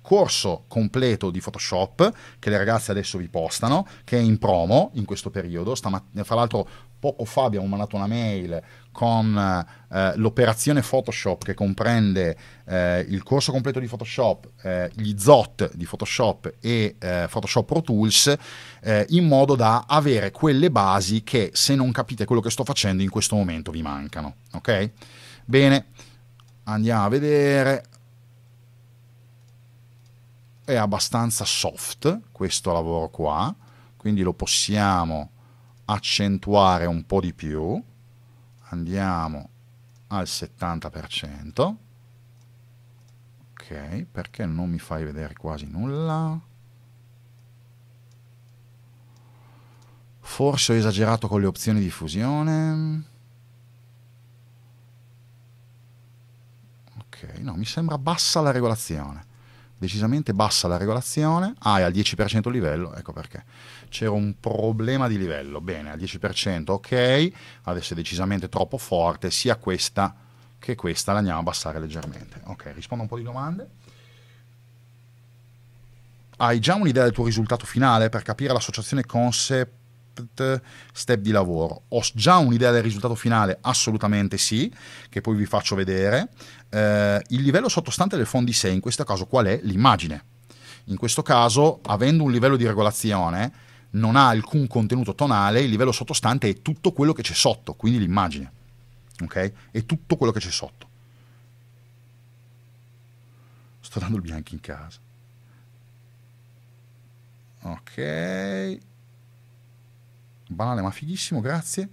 corso completo di Photoshop che le ragazze adesso vi postano, che è in promo in questo periodo. Stamat- fra l'altro poco fa abbiamo mandato una mail con eh, l'operazione Photoshop che comprende eh, il corso completo di Photoshop, eh, gli ZOT di Photoshop e eh, Photoshop Pro Tools, eh, in modo da avere quelle basi che se non capite quello che sto facendo in questo momento vi mancano. Ok? Bene andiamo a vedere è abbastanza soft questo lavoro qua, quindi lo possiamo accentuare un po' di più, andiamo al 70%, ok, perché non mi fai vedere quasi nulla? Forse ho esagerato con le opzioni di fusione. Ok, no, mi sembra bassa la regolazione decisamente bassa la regolazione, ah è al 10% livello, ecco perché c'era un problema di livello, bene al 10% ok, adesso è decisamente troppo forte sia questa che questa, la andiamo a abbassare leggermente, ok rispondo a un po' di domande. Hai già un'idea del tuo risultato finale per capire l'associazione concept step di lavoro. Ho già un'idea del risultato finale? Assolutamente sì, che poi vi faccio vedere. Eh, il livello sottostante del fondi 6 in questo caso qual è? L'immagine. In questo caso, avendo un livello di regolazione, non ha alcun contenuto tonale, il livello sottostante è tutto quello che c'è sotto, quindi l'immagine. Ok? È tutto quello che c'è sotto. Sto dando il bianco in casa. Ok banale ma fighissimo, grazie.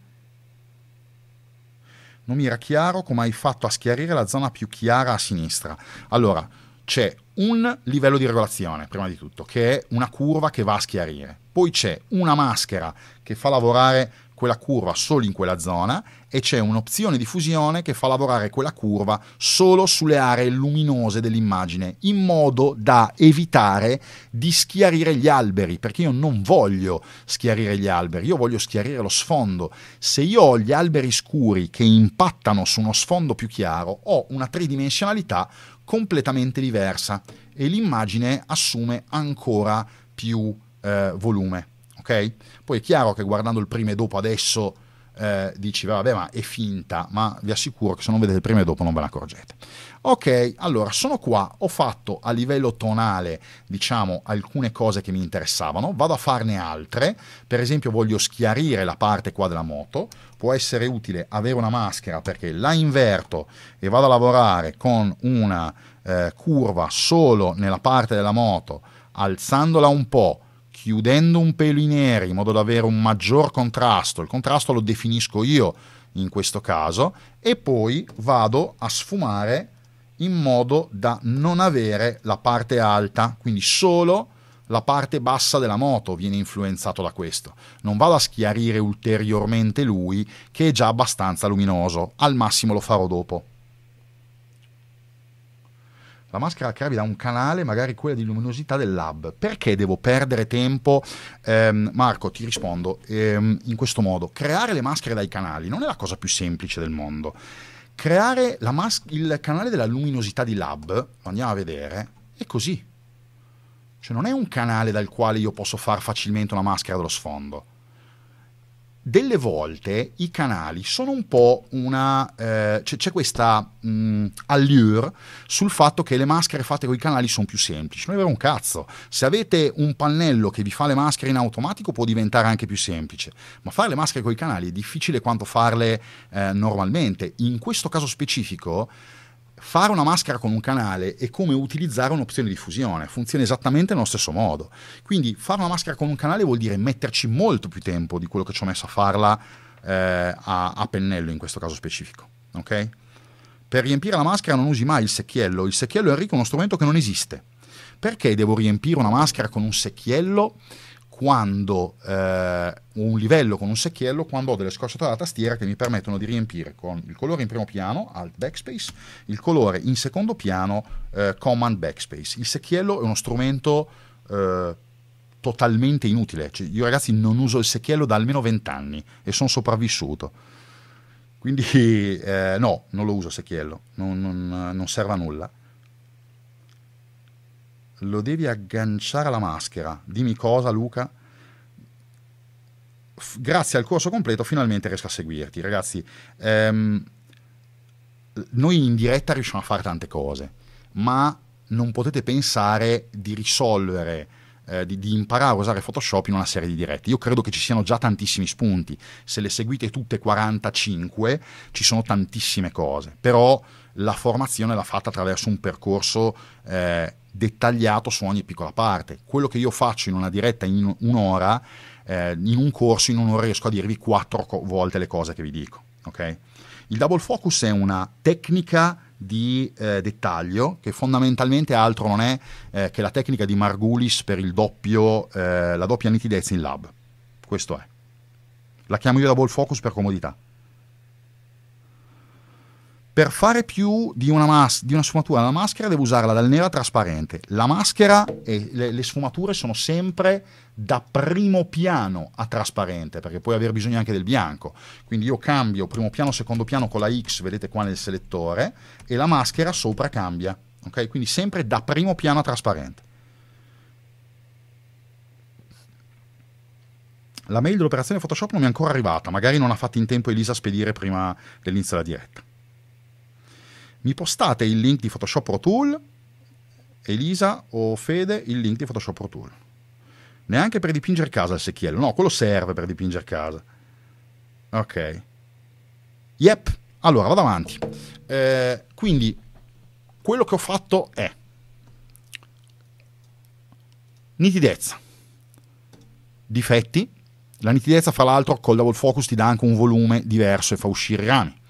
Non mi era chiaro come hai fatto a schiarire la zona più chiara a sinistra. Allora, c'è un livello di regolazione, prima di tutto, che è una curva che va a schiarire. Poi c'è una maschera che fa lavorare quella curva solo in quella zona e c'è un'opzione di fusione che fa lavorare quella curva solo sulle aree luminose dell'immagine, in modo da evitare di schiarire gli alberi, perché io non voglio schiarire gli alberi, io voglio schiarire lo sfondo. Se io ho gli alberi scuri che impattano su uno sfondo più chiaro, ho una tridimensionalità completamente diversa e l'immagine assume ancora più eh, volume. Okay? Poi è chiaro che guardando il prima e dopo adesso eh, dici vabbè ma è finta, ma vi assicuro che se non vedete il prima e dopo non ve ne accorgete. Ok, allora sono qua, ho fatto a livello tonale diciamo alcune cose che mi interessavano, vado a farne altre, per esempio voglio schiarire la parte qua della moto, può essere utile avere una maschera perché la inverto e vado a lavorare con una eh, curva solo nella parte della moto, alzandola un po', chiudendo un pelo i neri in modo da avere un maggior contrasto, il contrasto lo definisco io in questo caso, e poi vado a sfumare in modo da non avere la parte alta, quindi solo la parte bassa della moto viene influenzato da questo. Non vado a schiarire ulteriormente lui, che è già abbastanza luminoso, al massimo lo farò dopo. La maschera la creavi da un canale, magari quella di luminosità del lab. Perché devo perdere tempo? Ehm, Marco, ti rispondo ehm, in questo modo. Creare le maschere dai canali non è la cosa più semplice del mondo. Creare mas- il canale della luminosità di lab, lo andiamo a vedere, è così. Cioè non è un canale dal quale io posso fare facilmente una maschera dello sfondo delle volte i canali sono un po' una... Eh, c'è, c'è, questa mh, mm, allure sul fatto che le maschere fatte con i canali sono più semplici. Non è vero un cazzo. Se avete un pannello che vi fa le maschere in automatico può diventare anche più semplice, ma fare le maschere con i canali è difficile quanto farle eh, normalmente. In questo caso specifico fare una maschera con un canale è come utilizzare un'opzione di fusione, funziona esattamente nello stesso modo. Quindi fare una maschera con un canale vuol dire metterci molto più tempo di quello che ci ho messo a farla eh, a, a, pennello in questo caso specifico. Okay? Per riempire la maschera non usi mai il secchiello, il secchiello è uno strumento che non esiste. Perché devo riempire una maschera con un secchiello? quando eh, un livello con un secchiello, quando ho delle scorciatoie alla tastiera che mi permettono di riempire con il colore in primo piano, Alt Backspace, il colore in secondo piano, eh, Command Backspace. Il secchiello è uno strumento eh, totalmente inutile. Cioè, io ragazzi non uso il secchiello da almeno 20 anni e sono sopravvissuto. Quindi eh, no, non lo uso il secchiello, non, non, non serve a nulla lo devi agganciare alla maschera. Dimmi cosa, Luca. F- grazie al corso completo finalmente riesco a seguirti. Ragazzi, ehm, noi in diretta riusciamo a fare tante cose, ma non potete pensare di risolvere eh, di, di, imparare a usare Photoshop in una serie di dirette. Io credo che ci siano già tantissimi spunti. Se le seguite tutte 45, ci sono tantissime cose. Però la formazione l'ha fatta attraverso un percorso eh, dettagliato su ogni piccola parte. Quello che io faccio in una diretta in un'ora, eh, in un corso, in un'ora riesco a dirvi quattro co- volte le cose che vi dico. Okay? Il double focus è una tecnica di eh, dettaglio che fondamentalmente altro non è eh, che la tecnica di Margulis per doppio, eh, la doppia nitidezza in lab. Questo è. La chiamo io double focus per comodità per fare più di una, mas- di una sfumatura della maschera devo usarla dal nero a trasparente. La maschera e le, le, sfumature sono sempre da primo piano a trasparente, perché puoi aver bisogno anche del bianco. Quindi io cambio primo piano, secondo piano con la X, vedete qua nel selettore, e la maschera sopra cambia. ok Quindi sempre da primo piano a trasparente. La mail dell'operazione Photoshop non mi è ancora arrivata, magari non ha fatto in tempo Elisa a spedire prima dell'inizio della diretta mi postate il link di Photoshop Pro Tool, Elisa o Fede, il link di Photoshop Pro Tool. Neanche per dipingere casa il secchiello, no, quello serve per dipingere casa. Ok. Yep, allora vado avanti. Eh, quindi, quello che ho fatto è nitidezza, difetti. La nitidezza, fra l'altro, col double focus ti dà anche un volume diverso e fa uscire i rami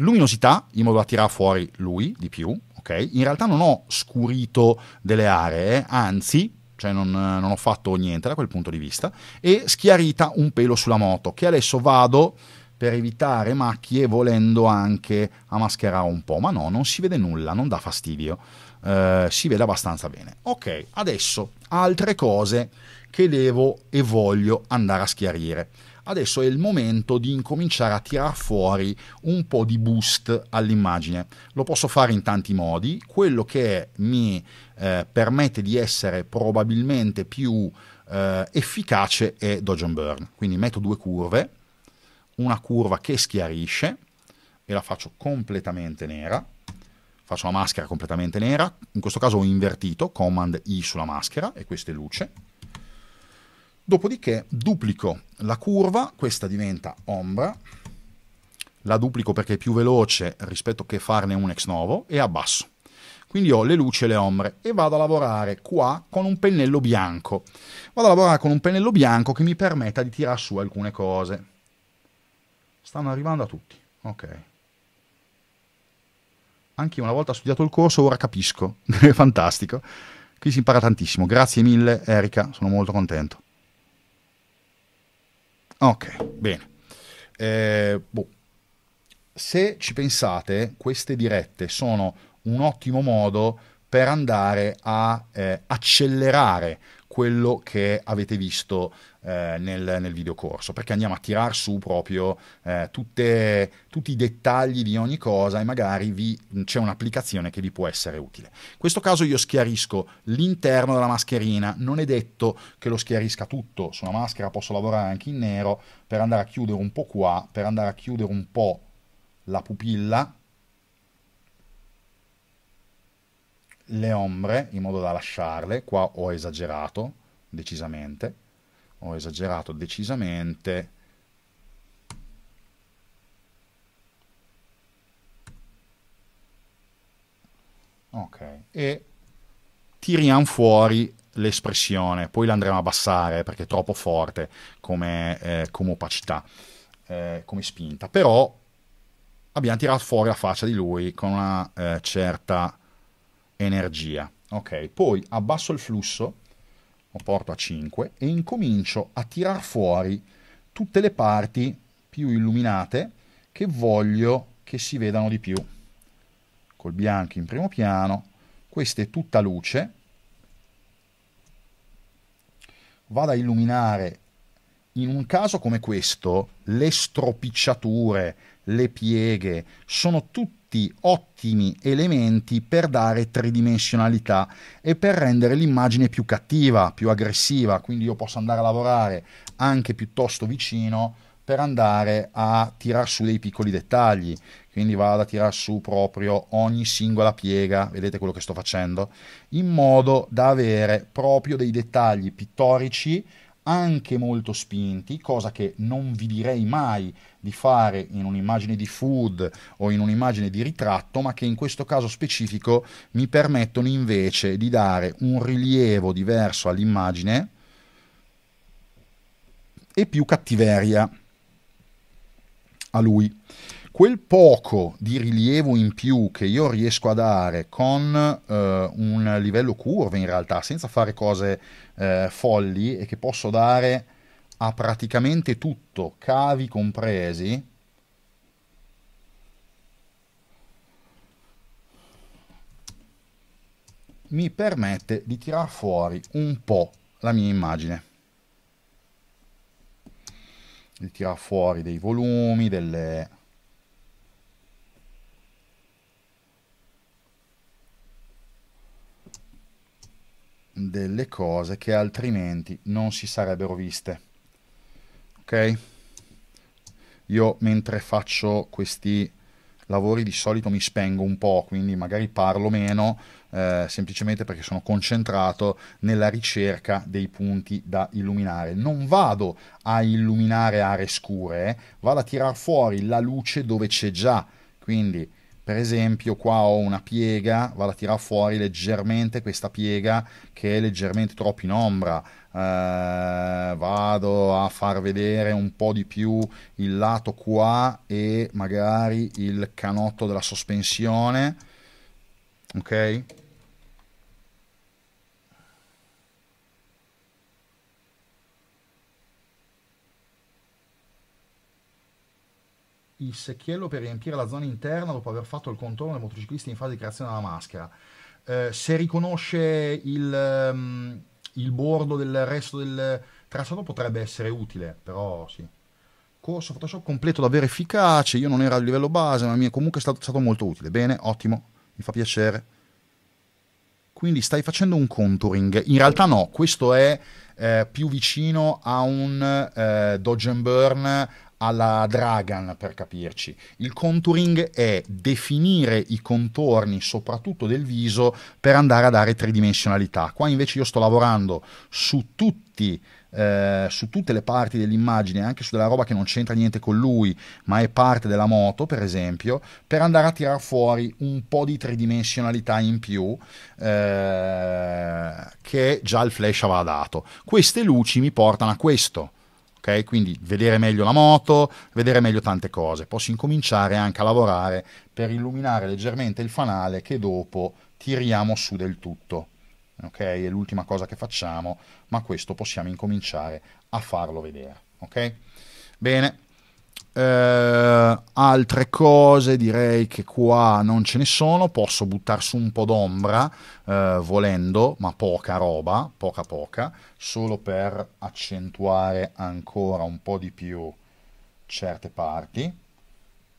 luminosità in modo da tirare fuori lui di più, ok? In realtà non ho scurito delle aree, anzi, cioè non, non ho fatto niente da quel punto di vista, e schiarita un pelo sulla moto, che adesso vado per evitare macchie, volendo anche a mascherare un po', ma no, non si vede nulla, non dà fastidio, eh, si vede abbastanza bene. Ok, adesso altre cose che devo e voglio andare a schiarire adesso è il momento di incominciare a tirar fuori un po' di boost all'immagine. Lo posso fare in tanti modi, quello che mi eh, permette di essere probabilmente più eh, efficace è dodge and burn, quindi metto due curve, una curva che schiarisce e la faccio completamente nera, faccio la maschera completamente nera, in questo caso ho invertito, command I sulla maschera e questa è luce, Dopodiché duplico la curva, questa diventa ombra, la duplico perché è più veloce rispetto che farne un ex novo e abbasso. Quindi ho le luci e le ombre e vado a lavorare qua con un pennello bianco. Vado a lavorare con un pennello bianco che mi permetta di tirare su alcune cose. Stanno arrivando a tutti. Ok. Anche una volta studiato il corso, ora capisco. È Fantastico. Qui si impara tantissimo. Grazie mille Erika, sono molto contento. Ok, bene. Eh, boh. Se ci pensate, queste dirette sono un ottimo modo per andare a eh, accelerare quello che avete visto eh, nel, nel videocorso, perché andiamo a tirar su proprio eh, tutte, tutti i dettagli di ogni cosa e magari vi, c'è un'applicazione che vi può essere utile. In questo caso io schiarisco l'interno della mascherina, non è detto che lo schiarisca tutto, su una maschera posso lavorare anche in nero per andare a chiudere un po' qua, per andare a chiudere un po' la pupilla, le ombre in modo da lasciarle, qua ho esagerato decisamente, ho esagerato decisamente ok e tiriamo fuori l'espressione poi l'andremo a abbassare perché è troppo forte come, eh, come opacità eh, come spinta però abbiamo tirato fuori la faccia di lui con una eh, certa energia ok poi abbasso il flusso lo porto a 5 e incomincio a tirar fuori tutte le parti più illuminate che voglio che si vedano di più. Col bianco in primo piano, questa è tutta luce, vado a illuminare in un caso come questo le stropicciature, le pieghe, sono tutte tanti ottimi elementi per dare tridimensionalità e per rendere l'immagine più cattiva, più aggressiva, quindi io posso andare a lavorare anche piuttosto vicino per andare a tirar su dei piccoli dettagli, quindi vado a tirar su proprio ogni singola piega, vedete quello che sto facendo, in modo da avere proprio dei dettagli pittorici anche molto spinti, cosa che non vi direi mai di fare in un'immagine di food o in un'immagine di ritratto, ma che in questo caso specifico mi permettono invece di dare un rilievo diverso all'immagine e più cattiveria a lui. Quel poco di rilievo in più che io riesco a dare con eh, un livello curve in realtà, senza fare cose eh, folli e che posso dare a praticamente tutto, cavi compresi, mi permette di tirar fuori un po' la mia immagine. Di tirar fuori dei volumi, delle... delle cose che altrimenti non si sarebbero viste ok? Io mentre faccio questi lavori di solito mi spengo un po', quindi magari parlo meno, eh, semplicemente perché sono concentrato nella ricerca dei punti da illuminare. Non vado a illuminare aree scure, eh, vado a tirar fuori la luce dove c'è già. Quindi, per esempio, qua ho una piega, vado a tirar fuori leggermente questa piega che è leggermente troppo in ombra eh, vado a far vedere un po' di più il lato qua e magari il canotto della sospensione ok il secchiello per riempire la zona interna dopo aver fatto il contorno del motociclista in fase di creazione della maschera. Eh, se riconosce il, ehm, il bordo del resto del tracciato potrebbe essere utile, però sì. Corso Photoshop completo davvero efficace, io non ero a livello base, ma mi è comunque stato, stato molto utile. Bene, ottimo, mi fa piacere. Quindi stai facendo un contouring. In realtà no, questo è eh, più vicino a un eh, dodge and burn, alla Dragan per capirci. Il contouring è definire i contorni soprattutto del viso per andare a dare tridimensionalità. Qua invece io sto lavorando su tutti eh, su tutte le parti dell'immagine, anche su della roba che non c'entra niente con lui, ma è parte della moto, per esempio, per andare a tirar fuori un po' di tridimensionalità in più eh, che già il flash aveva dato. Queste luci mi portano a questo Okay? Quindi vedere meglio la moto, vedere meglio tante cose. Posso incominciare anche a lavorare per illuminare leggermente il fanale che dopo tiriamo su del tutto. Ok? È l'ultima cosa che facciamo, ma questo possiamo incominciare a farlo vedere. Ok? Bene. Eh, altre cose direi che qua non ce ne sono, posso buttare su un po' d'ombra eh, volendo, ma poca roba, poca poca, solo per accentuare ancora un po' di più certe parti,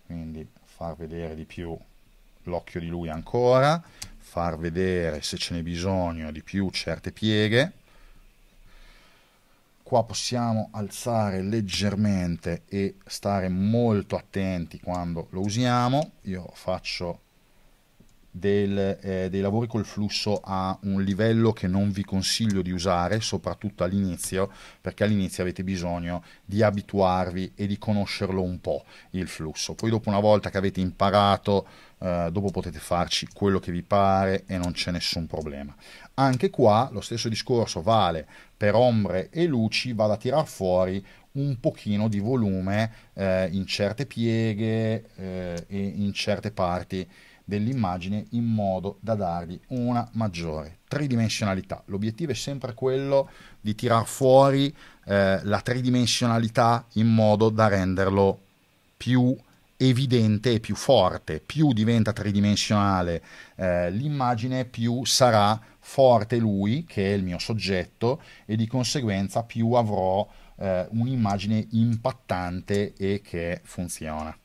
quindi far vedere di più l'occhio di lui ancora, far vedere se ce n'è bisogno di più certe pieghe qua possiamo alzare leggermente e stare molto attenti quando lo usiamo io faccio del, eh, dei lavori col flusso a un livello che non vi consiglio di usare, soprattutto all'inizio, perché all'inizio avete bisogno di abituarvi e di conoscerlo un po' il flusso. Poi dopo una volta che avete imparato, eh, dopo potete farci quello che vi pare e non c'è nessun problema. Anche qua lo stesso discorso vale per ombre e luci, vado a tirar fuori un pochino di volume eh, in certe pieghe eh, e in certe parti dell'immagine in modo da dargli una maggiore tridimensionalità. L'obiettivo è sempre quello di tirar fuori eh, la tridimensionalità in modo da renderlo più evidente e più forte. Più diventa tridimensionale eh, l'immagine, più sarà forte lui, che è il mio soggetto, e di conseguenza più avrò eh, un'immagine impattante e che funziona.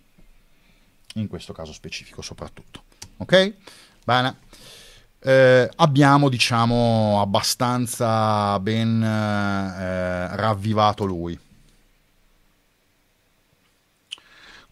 In questo caso specifico soprattutto. Ok? Bene. Eh, abbiamo, diciamo, abbastanza ben eh, ravvivato lui.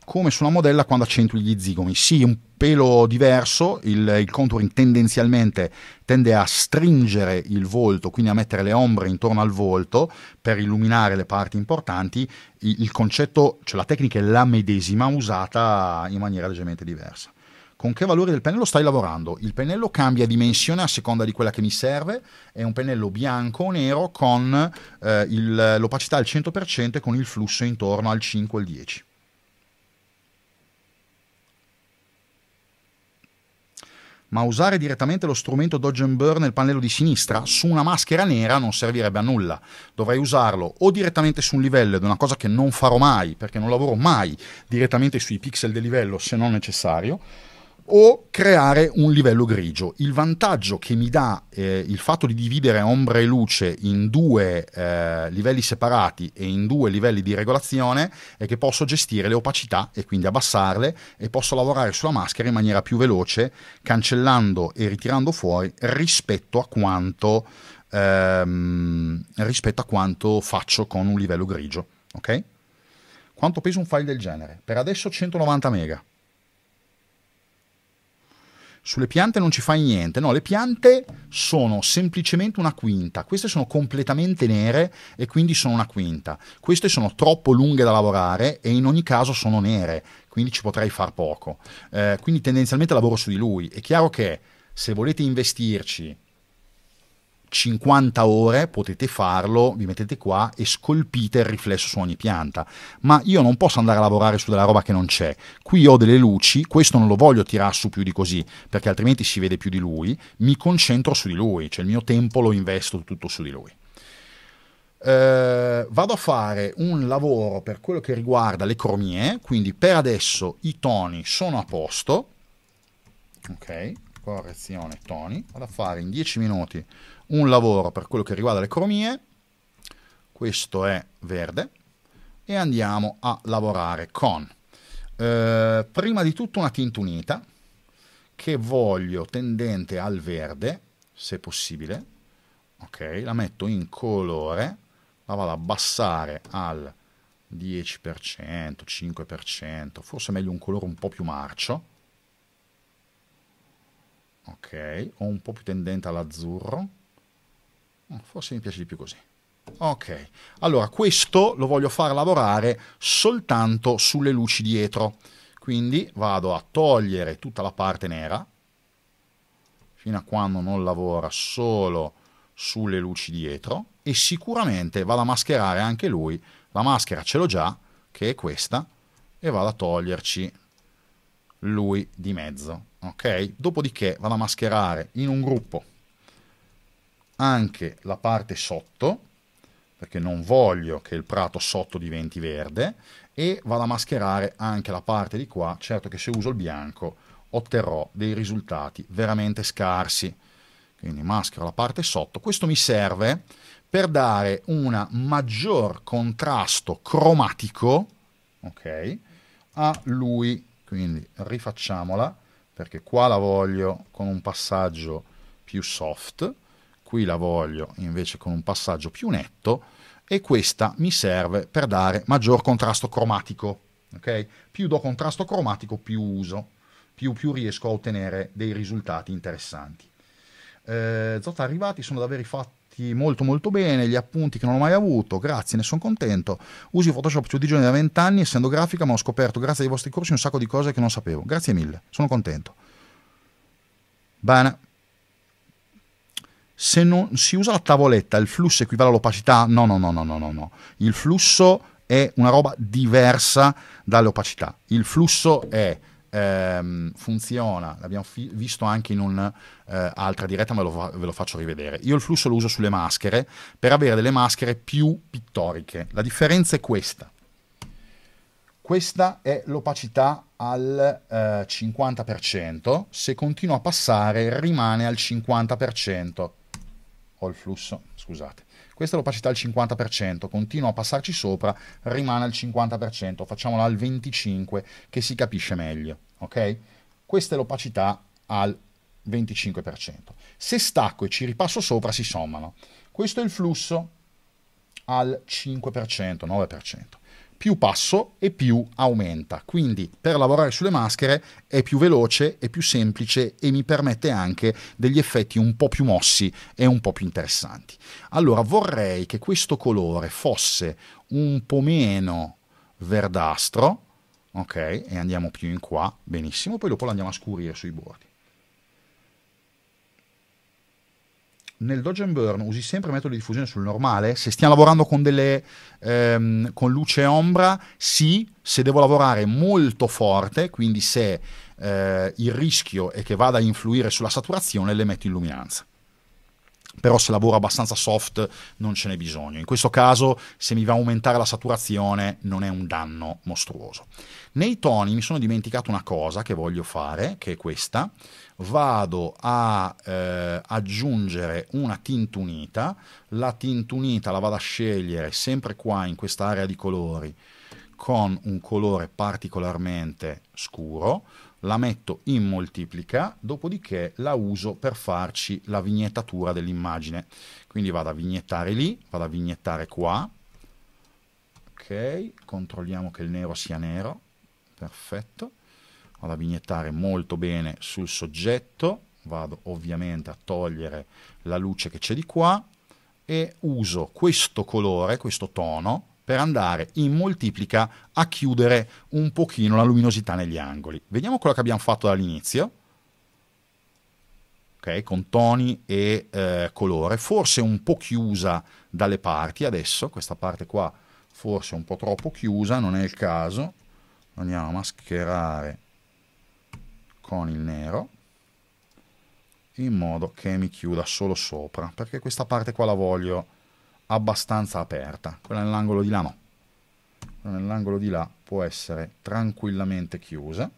come sulla modella quando accentui gli zigomi. Sì, un pelo diverso, il, il, contouring tendenzialmente tende a stringere il volto, quindi a mettere le ombre intorno al volto per illuminare le parti importanti. Il, il concetto, cioè la tecnica è la medesima usata in maniera leggermente diversa. Con che valori del pennello stai lavorando? Il pennello cambia dimensione a seconda di quella che mi serve, è un pennello bianco o nero con eh, il, l'opacità al 100% e con il flusso intorno al 5 o al 10. ma usare direttamente lo strumento dodge and burn nel pannello di sinistra su una maschera nera non servirebbe a nulla. Dovrei usarlo o direttamente su un livello, ed è una cosa che non farò mai, perché non lavoro mai direttamente sui pixel del livello se non necessario, o creare un livello grigio. Il vantaggio che mi dà eh, il fatto di dividere ombra e luce in due eh, livelli separati e in due livelli di regolazione è che posso gestire le opacità e quindi abbassarle e posso lavorare sulla maschera in maniera più veloce, cancellando e ritirando fuori rispetto a quanto, ehm, rispetto a quanto faccio con un livello grigio. Okay? Quanto pesa un file del genere? Per adesso 190 mega sulle piante non ci fai niente, no, le piante sono semplicemente una quinta, queste sono completamente nere e quindi sono una quinta, queste sono troppo lunghe da lavorare e in ogni caso sono nere, quindi ci potrei far poco, eh, quindi tendenzialmente lavoro su di lui, è chiaro che se volete investirci 50 ore potete farlo, vi mettete qua e scolpite il riflesso su ogni pianta. Ma io non posso andare a lavorare su della roba che non c'è. Qui ho delle luci, questo non lo voglio tirare su più di così, perché altrimenti si vede più di lui. Mi concentro su di lui, cioè il mio tempo lo investo tutto su di lui. Eh, vado a fare un lavoro per quello che riguarda le cromie, quindi per adesso i toni sono a posto. Ok, correzione toni. Vado a fare in 10 minuti un lavoro per quello che riguarda le cromie, questo è verde, e andiamo a lavorare con eh, prima di tutto una tinta unita che voglio tendente al verde, se possibile, ok, la metto in colore, la vado ad abbassare al 10%, 5%, forse meglio un colore un po' più marcio, ok, o un po' più tendente all'azzurro, Mm, forse mi piace di più così. Ok, allora questo lo voglio far lavorare soltanto sulle luci dietro. Quindi vado a togliere tutta la parte nera, fino a quando non lavora solo sulle luci dietro, e sicuramente vado a mascherare anche lui. La maschera ce l'ho già, che è questa, e vado a toglierci lui di mezzo. Ok? Dopodiché vado a mascherare in un gruppo anche la parte sotto, perché non voglio che il prato sotto diventi verde, e vado a mascherare anche la parte di qua, certo che se uso il bianco otterrò dei risultati veramente scarsi. Quindi maschero la parte sotto, questo mi serve per dare un maggior contrasto cromatico okay, a lui, quindi rifacciamola perché qua la voglio con un passaggio più soft, qui la voglio invece con un passaggio più netto e questa mi serve per dare maggior contrasto cromatico. Okay? Più do contrasto cromatico, più uso, più, più riesco a ottenere dei risultati interessanti. Eh, Zotta arrivati, sono davvero fatti molto molto bene, gli appunti che non ho mai avuto, grazie, ne sono contento. Usi Photoshop tutti i giorni da 20 anni, essendo grafica, ma ho scoperto grazie ai vostri corsi un sacco di cose che non sapevo. Grazie mille, sono contento. Bene, se non si usa la tavoletta, il flusso equivale all'opacità? No, no, no, no, no, no, no. Il flusso è una roba diversa dall'opacità. Il flusso è ehm, funziona, l'abbiamo fi- visto anche in un'altra eh, diretta, ma ve lo, fa- ve lo faccio rivedere. Io il flusso lo uso sulle maschere per avere delle maschere più pittoriche. La differenza è questa. Questa è l'opacità al eh, 50%, se continua a passare rimane al 50% ho il flusso, scusate. Questa è l'opacità al 50%, continuo a passarci sopra, rimane al 50%, facciamola al 25% che si capisce meglio, ok? Questa è l'opacità al 25%. Se stacco e ci ripasso sopra si sommano. Questo è il flusso al 5%, 9% più passo e più aumenta. Quindi per lavorare sulle maschere è più veloce, è più semplice e mi permette anche degli effetti un po' più mossi e un po' più interessanti. Allora vorrei che questo colore fosse un po' meno verdastro, ok? E andiamo più in qua, benissimo, poi dopo lo andiamo a scurire sui bordi. nel dodge and burn usi sempre metodo di diffusione sul normale? Se stiamo lavorando con, delle, ehm, con luce e ombra, sì. Se devo lavorare molto forte, quindi se eh, il rischio è che vada a influire sulla saturazione, le metto in luminanza però se lavoro abbastanza soft non ce n'è bisogno. In questo caso, se mi va a aumentare la saturazione, non è un danno mostruoso. Nei toni mi sono dimenticato una cosa che voglio fare, che è questa. Vado a eh, aggiungere una tintunita, la tintunita la vado a scegliere sempre qua in quest'area di colori con un colore particolarmente scuro, la metto in moltiplica, dopodiché la uso per farci la vignettatura dell'immagine. Quindi vado a vignettare lì, vado a vignettare qua, ok, controlliamo che il nero sia nero, perfetto vado a vignettare molto bene sul soggetto vado ovviamente a togliere la luce che c'è di qua e uso questo colore, questo tono per andare in moltiplica a chiudere un pochino la luminosità negli angoli. Vediamo quello che abbiamo fatto dall'inizio. Okay, con toni e eh, colore, forse un po' chiusa dalle parti adesso, questa parte qua forse un po' troppo chiusa, non è il caso, andiamo a mascherare con il nero in modo che mi chiuda solo sopra perché questa parte qua la voglio abbastanza aperta quella nell'angolo di là no quella nell'angolo di là può essere tranquillamente chiusa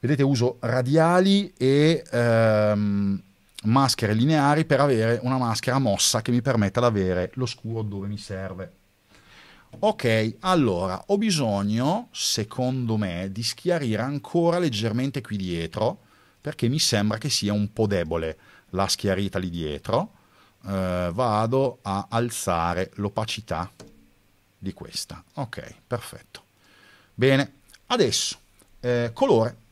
vedete uso radiali e ehm, maschere lineari per avere una maschera mossa che mi permetta di avere lo scuro dove mi serve Ok, allora ho bisogno, secondo me, di schiarire ancora leggermente qui dietro, perché mi sembra che sia un po' debole la schiarita lì dietro. Eh, vado a alzare l'opacità di questa. Ok, perfetto. Bene, adesso eh, colore.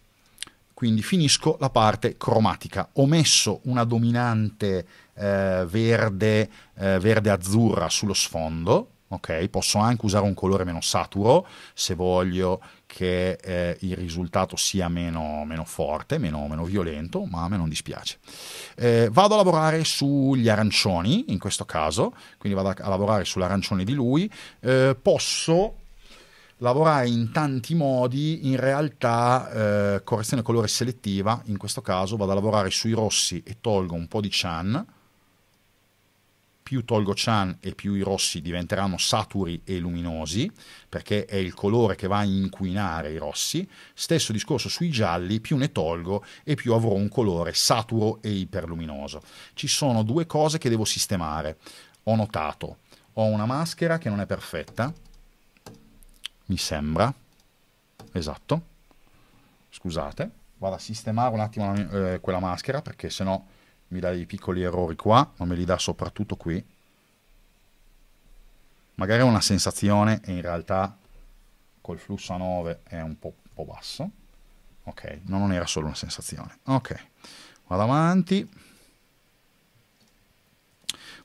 Quindi finisco la parte cromatica. Ho messo una dominante eh, verde, eh, verde azzurra sullo sfondo ok? Posso anche usare un colore meno saturo se voglio che eh, il risultato sia meno, meno forte, meno, meno, violento, ma a me non dispiace. Eh, vado a lavorare sugli arancioni, in questo caso, quindi vado a lavorare sull'arancione di lui. Eh, posso lavorare in tanti modi, in realtà eh, correzione colore selettiva, in questo caso vado a lavorare sui rossi e tolgo un po' di chan, più Tolgo-chan e più i rossi diventeranno saturi e luminosi, perché è il colore che va a inquinare i rossi. Stesso discorso sui gialli, più ne tolgo e più avrò un colore saturo e iperluminoso. Ci sono due cose che devo sistemare. Ho notato, ho una maschera che non è perfetta, mi sembra, esatto, scusate, vado a sistemare un attimo la, eh, quella maschera perché sennò... No mi dà dei piccoli errori qua, ma me li dà soprattutto qui. Magari è una sensazione e in realtà col flusso a 9 è un po', un po basso. Ok, non era solo una sensazione. Ok, vado avanti.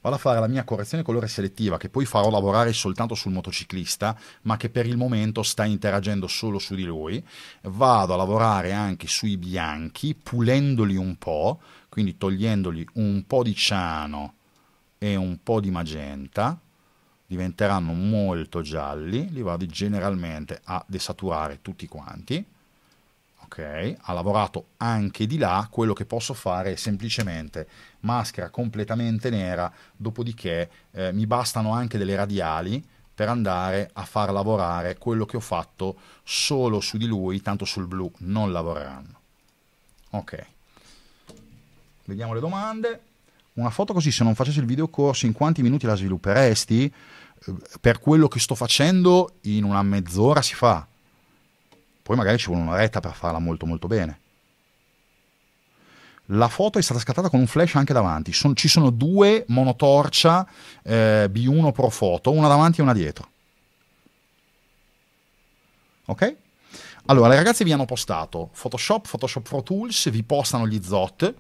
Vado a fare la mia correzione colore selettiva che poi farò lavorare soltanto sul motociclista, ma che per il momento sta interagendo solo su di lui. Vado a lavorare anche sui bianchi, pulendoli un po', quindi togliendogli un po' di ciano e un po' di magenta, diventeranno molto gialli, li vado generalmente a desaturare tutti quanti, ok? Ha lavorato anche di là, quello che posso fare è semplicemente maschera completamente nera, dopodiché eh, mi bastano anche delle radiali per andare a far lavorare quello che ho fatto solo su di lui, tanto sul blu non lavoreranno. Ok. Vediamo le domande. Una foto così, se non facessi il videocorso, in quanti minuti la svilupperesti? Eh, per quello che sto facendo, in una mezz'ora si fa. Poi magari ci vuole un'oretta per farla molto molto bene. La foto è stata scattata con un flash anche davanti. Son, ci sono due monotorcia eh, B1 Pro Foto, una davanti e una dietro. Ok? Allora, le ragazze vi hanno postato Photoshop, Photoshop Pro Tools, vi postano gli ZOT,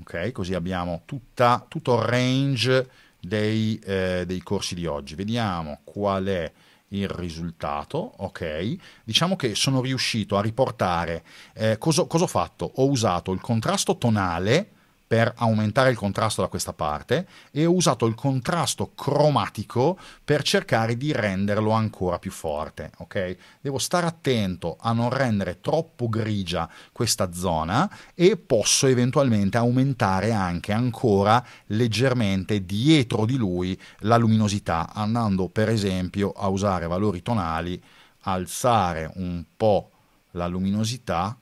Okay, così abbiamo tutta, tutto il range dei, eh, dei, corsi di oggi. Vediamo qual è il risultato, ok? Diciamo che sono riuscito a riportare eh, cosa, cosa ho fatto? Ho usato il contrasto tonale per aumentare il contrasto da questa parte e ho usato il contrasto cromatico per cercare di renderlo ancora più forte, ok? Devo stare attento a non rendere troppo grigia questa zona e posso eventualmente aumentare anche ancora leggermente dietro di lui la luminosità andando per esempio a usare valori tonali, alzare un po' la luminosità,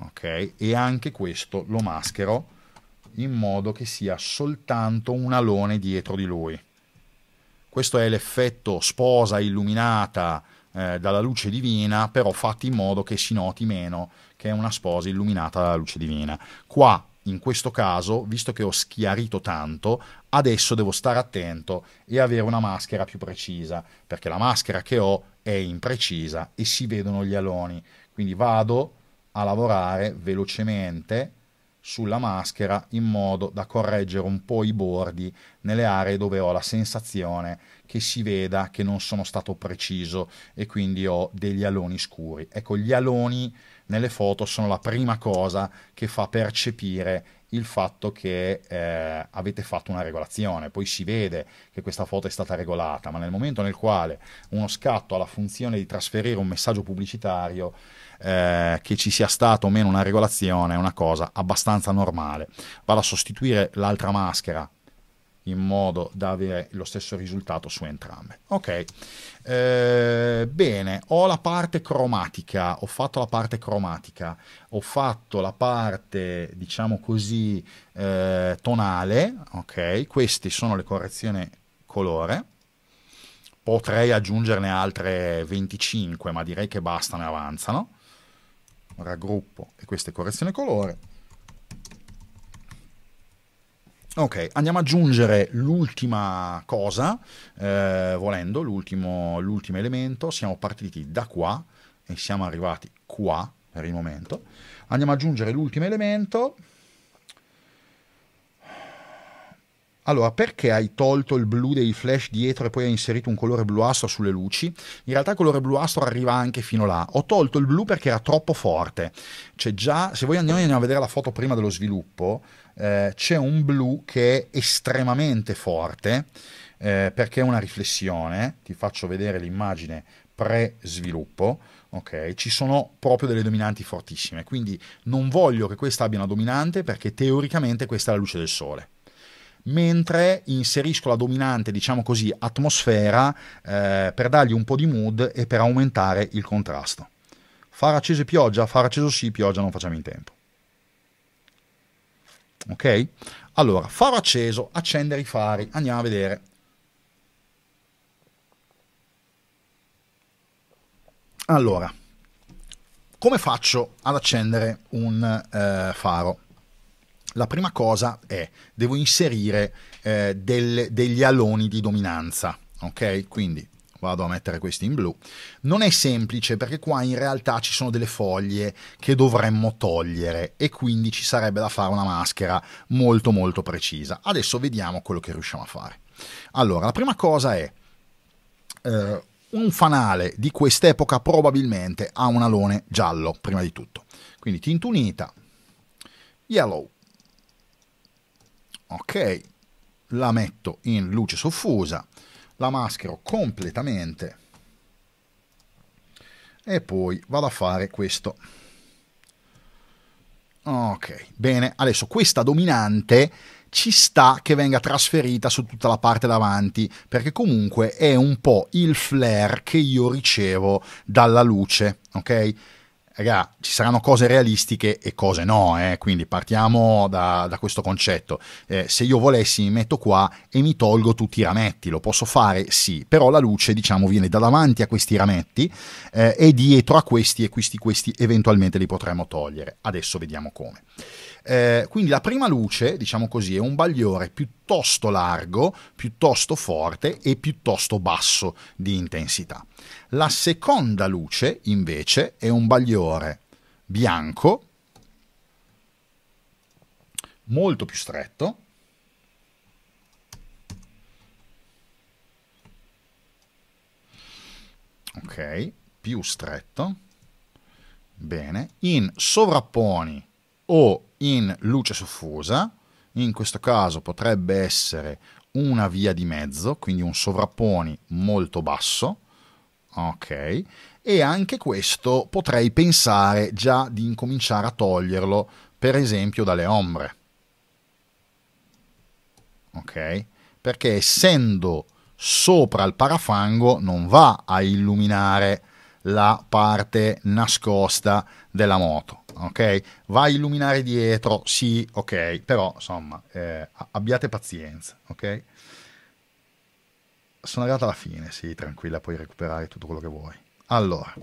ok? E anche questo lo maschero in modo che sia soltanto un alone dietro di lui. Questo è l'effetto sposa illuminata eh, dalla luce divina, però fatti in modo che si noti meno che è una sposa illuminata dalla luce divina. Qua, in questo caso, visto che ho schiarito tanto, adesso devo stare attento e avere una maschera più precisa, perché la maschera che ho è imprecisa e si vedono gli aloni. Quindi vado a lavorare velocemente sulla maschera in modo da correggere un po' i bordi nelle aree dove ho la sensazione che si veda che non sono stato preciso e quindi ho degli aloni scuri. Ecco, gli aloni nelle foto sono la prima cosa che fa percepire il fatto che eh, avete fatto una regolazione, poi si vede che questa foto è stata regolata, ma nel momento nel quale uno scatto ha la funzione di trasferire un messaggio pubblicitario, eh, che ci sia stata o meno una regolazione è una cosa abbastanza normale. Vado a sostituire l'altra maschera in modo da avere lo stesso risultato su entrambe. Ok, eh, bene, ho la parte cromatica, ho fatto la parte cromatica, ho fatto la parte, diciamo così, eh, tonale, ok, queste sono le correzioni colore, potrei aggiungerne altre 25, ma direi che bastano e avanzano raggruppo e questa è correzione colore. Ok, andiamo ad aggiungere l'ultima cosa, eh, volendo, l'ultimo, l'ultimo elemento, siamo partiti da qua e siamo arrivati qua per il momento, andiamo ad aggiungere l'ultimo elemento Allora, perché hai tolto il blu dei flash dietro e poi hai inserito un colore bluastro sulle luci? In realtà il colore bluastro arriva anche fino là. Ho tolto il blu perché era troppo forte. C'è già, se voi andiamo a vedere la foto prima dello sviluppo, eh, c'è un blu che è estremamente forte eh, perché è una riflessione. Ti faccio vedere l'immagine pre-sviluppo. Okay, ci sono proprio delle dominanti fortissime, quindi non voglio che questa abbia una dominante perché teoricamente questa è la luce del sole mentre inserisco la dominante, diciamo così, atmosfera eh, per dargli un po' di mood e per aumentare il contrasto. Far acceso e pioggia, far acceso sì, pioggia non facciamo in tempo. Ok? Allora, faro acceso, accendere i fari, andiamo a vedere. Allora, come faccio ad accendere un eh, faro? La prima cosa è, devo inserire eh, del, degli aloni di dominanza, ok? Quindi vado a mettere questi in blu. Non è semplice perché qua in realtà ci sono delle foglie che dovremmo togliere e quindi ci sarebbe da fare una maschera molto molto precisa. Adesso vediamo quello che riusciamo a fare. Allora, la prima cosa è eh, un fanale di quest'epoca probabilmente ha un alone giallo, prima di tutto. Quindi tinta yellow, ok la metto in luce soffusa la maschero completamente e poi vado a fare questo ok bene adesso questa dominante ci sta che venga trasferita su tutta la parte davanti, perché comunque è un po' il flare che io ricevo dalla luce, ok? raga, ci saranno cose realistiche e cose no, eh? quindi partiamo da, da questo concetto. Eh, se io volessi mi metto qua e mi tolgo tutti i rametti, lo posso fare? Sì, però la luce diciamo viene da davanti a questi rametti eh, e dietro a questi e questi, questi eventualmente li potremmo togliere. Adesso vediamo come. Eh, quindi la prima luce, diciamo così, è un bagliore piuttosto largo, piuttosto forte e piuttosto basso di intensità. La seconda luce, invece, è un bagliore bianco, molto più stretto, ok, più stretto, bene, in sovrapponi o in luce soffusa, in questo caso potrebbe essere una via di mezzo, quindi un sovrapponi molto basso, ok, e anche questo potrei pensare già di incominciare a toglierlo, per esempio dalle ombre, ok, perché essendo sopra il parafango non va a illuminare la parte nascosta della moto ok? Va a illuminare dietro, sì, ok, però insomma, eh, abbiate pazienza, ok? Sono arrivato alla fine, sì, tranquilla, puoi recuperare tutto quello che vuoi. Allora,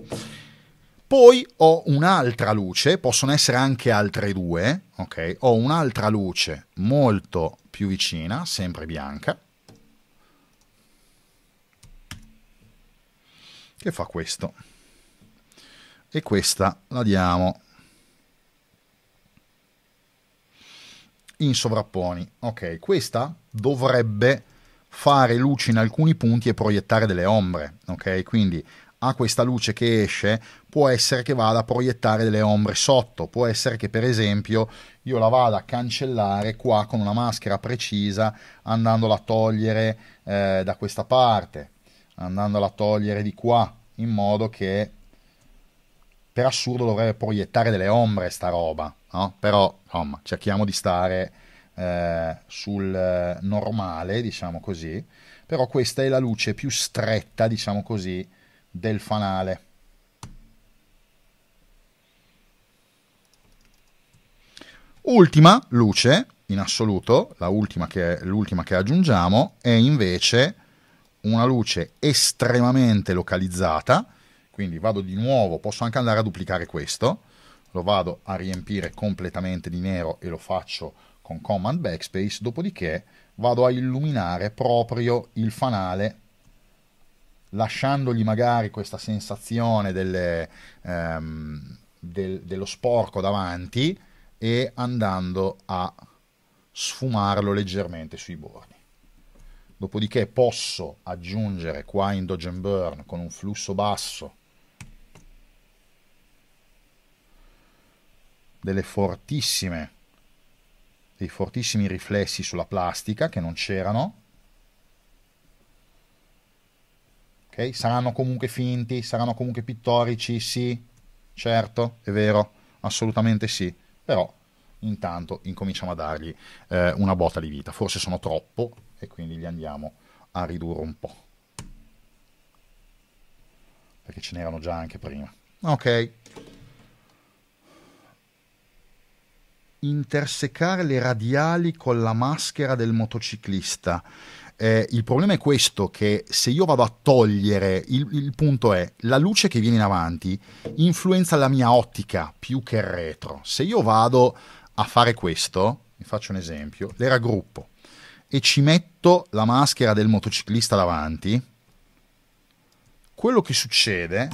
poi ho un'altra luce, possono essere anche altre due, ok? Ho un'altra luce molto più vicina, sempre bianca, che fa questo. E questa la diamo in sovrapponi. Ok, questa dovrebbe fare luce in alcuni punti e proiettare delle ombre, ok? Quindi a questa luce che esce può essere che vada a proiettare delle ombre sotto, può essere che per esempio io la vada a cancellare qua con una maschera precisa andandola a togliere eh, da questa parte, andandola a togliere di qua, in modo che per assurdo dovrebbe proiettare delle ombre sta roba, no? però insomma, cerchiamo di stare eh, sul eh, normale, diciamo così, però questa è la luce più stretta, diciamo così, del fanale. Ultima luce in assoluto, l'ultima che, che aggiungiamo, è invece una luce estremamente localizzata, quindi vado di nuovo, posso anche andare a duplicare questo, lo vado a riempire completamente di nero e lo faccio con Command Backspace, dopodiché vado a illuminare proprio il fanale lasciandogli magari questa sensazione delle, ehm, del, dello sporco davanti e andando a sfumarlo leggermente sui bordi. Dopodiché posso aggiungere qua in Dodge Burn con un flusso basso delle fortissime dei fortissimi riflessi sulla plastica che non c'erano ok saranno comunque finti saranno comunque pittorici sì certo è vero assolutamente sì però intanto incominciamo a dargli eh, una botta di vita forse sono troppo e quindi li andiamo a ridurre un po' perché ce n'erano già anche prima ok intersecare le radiali con la maschera del motociclista. Eh, il problema è questo, che se io vado a togliere, il, il, punto è, la luce che viene in avanti influenza la mia ottica più che il retro. Se io vado a fare questo, vi faccio un esempio, le raggruppo e ci metto la maschera del motociclista davanti, quello che succede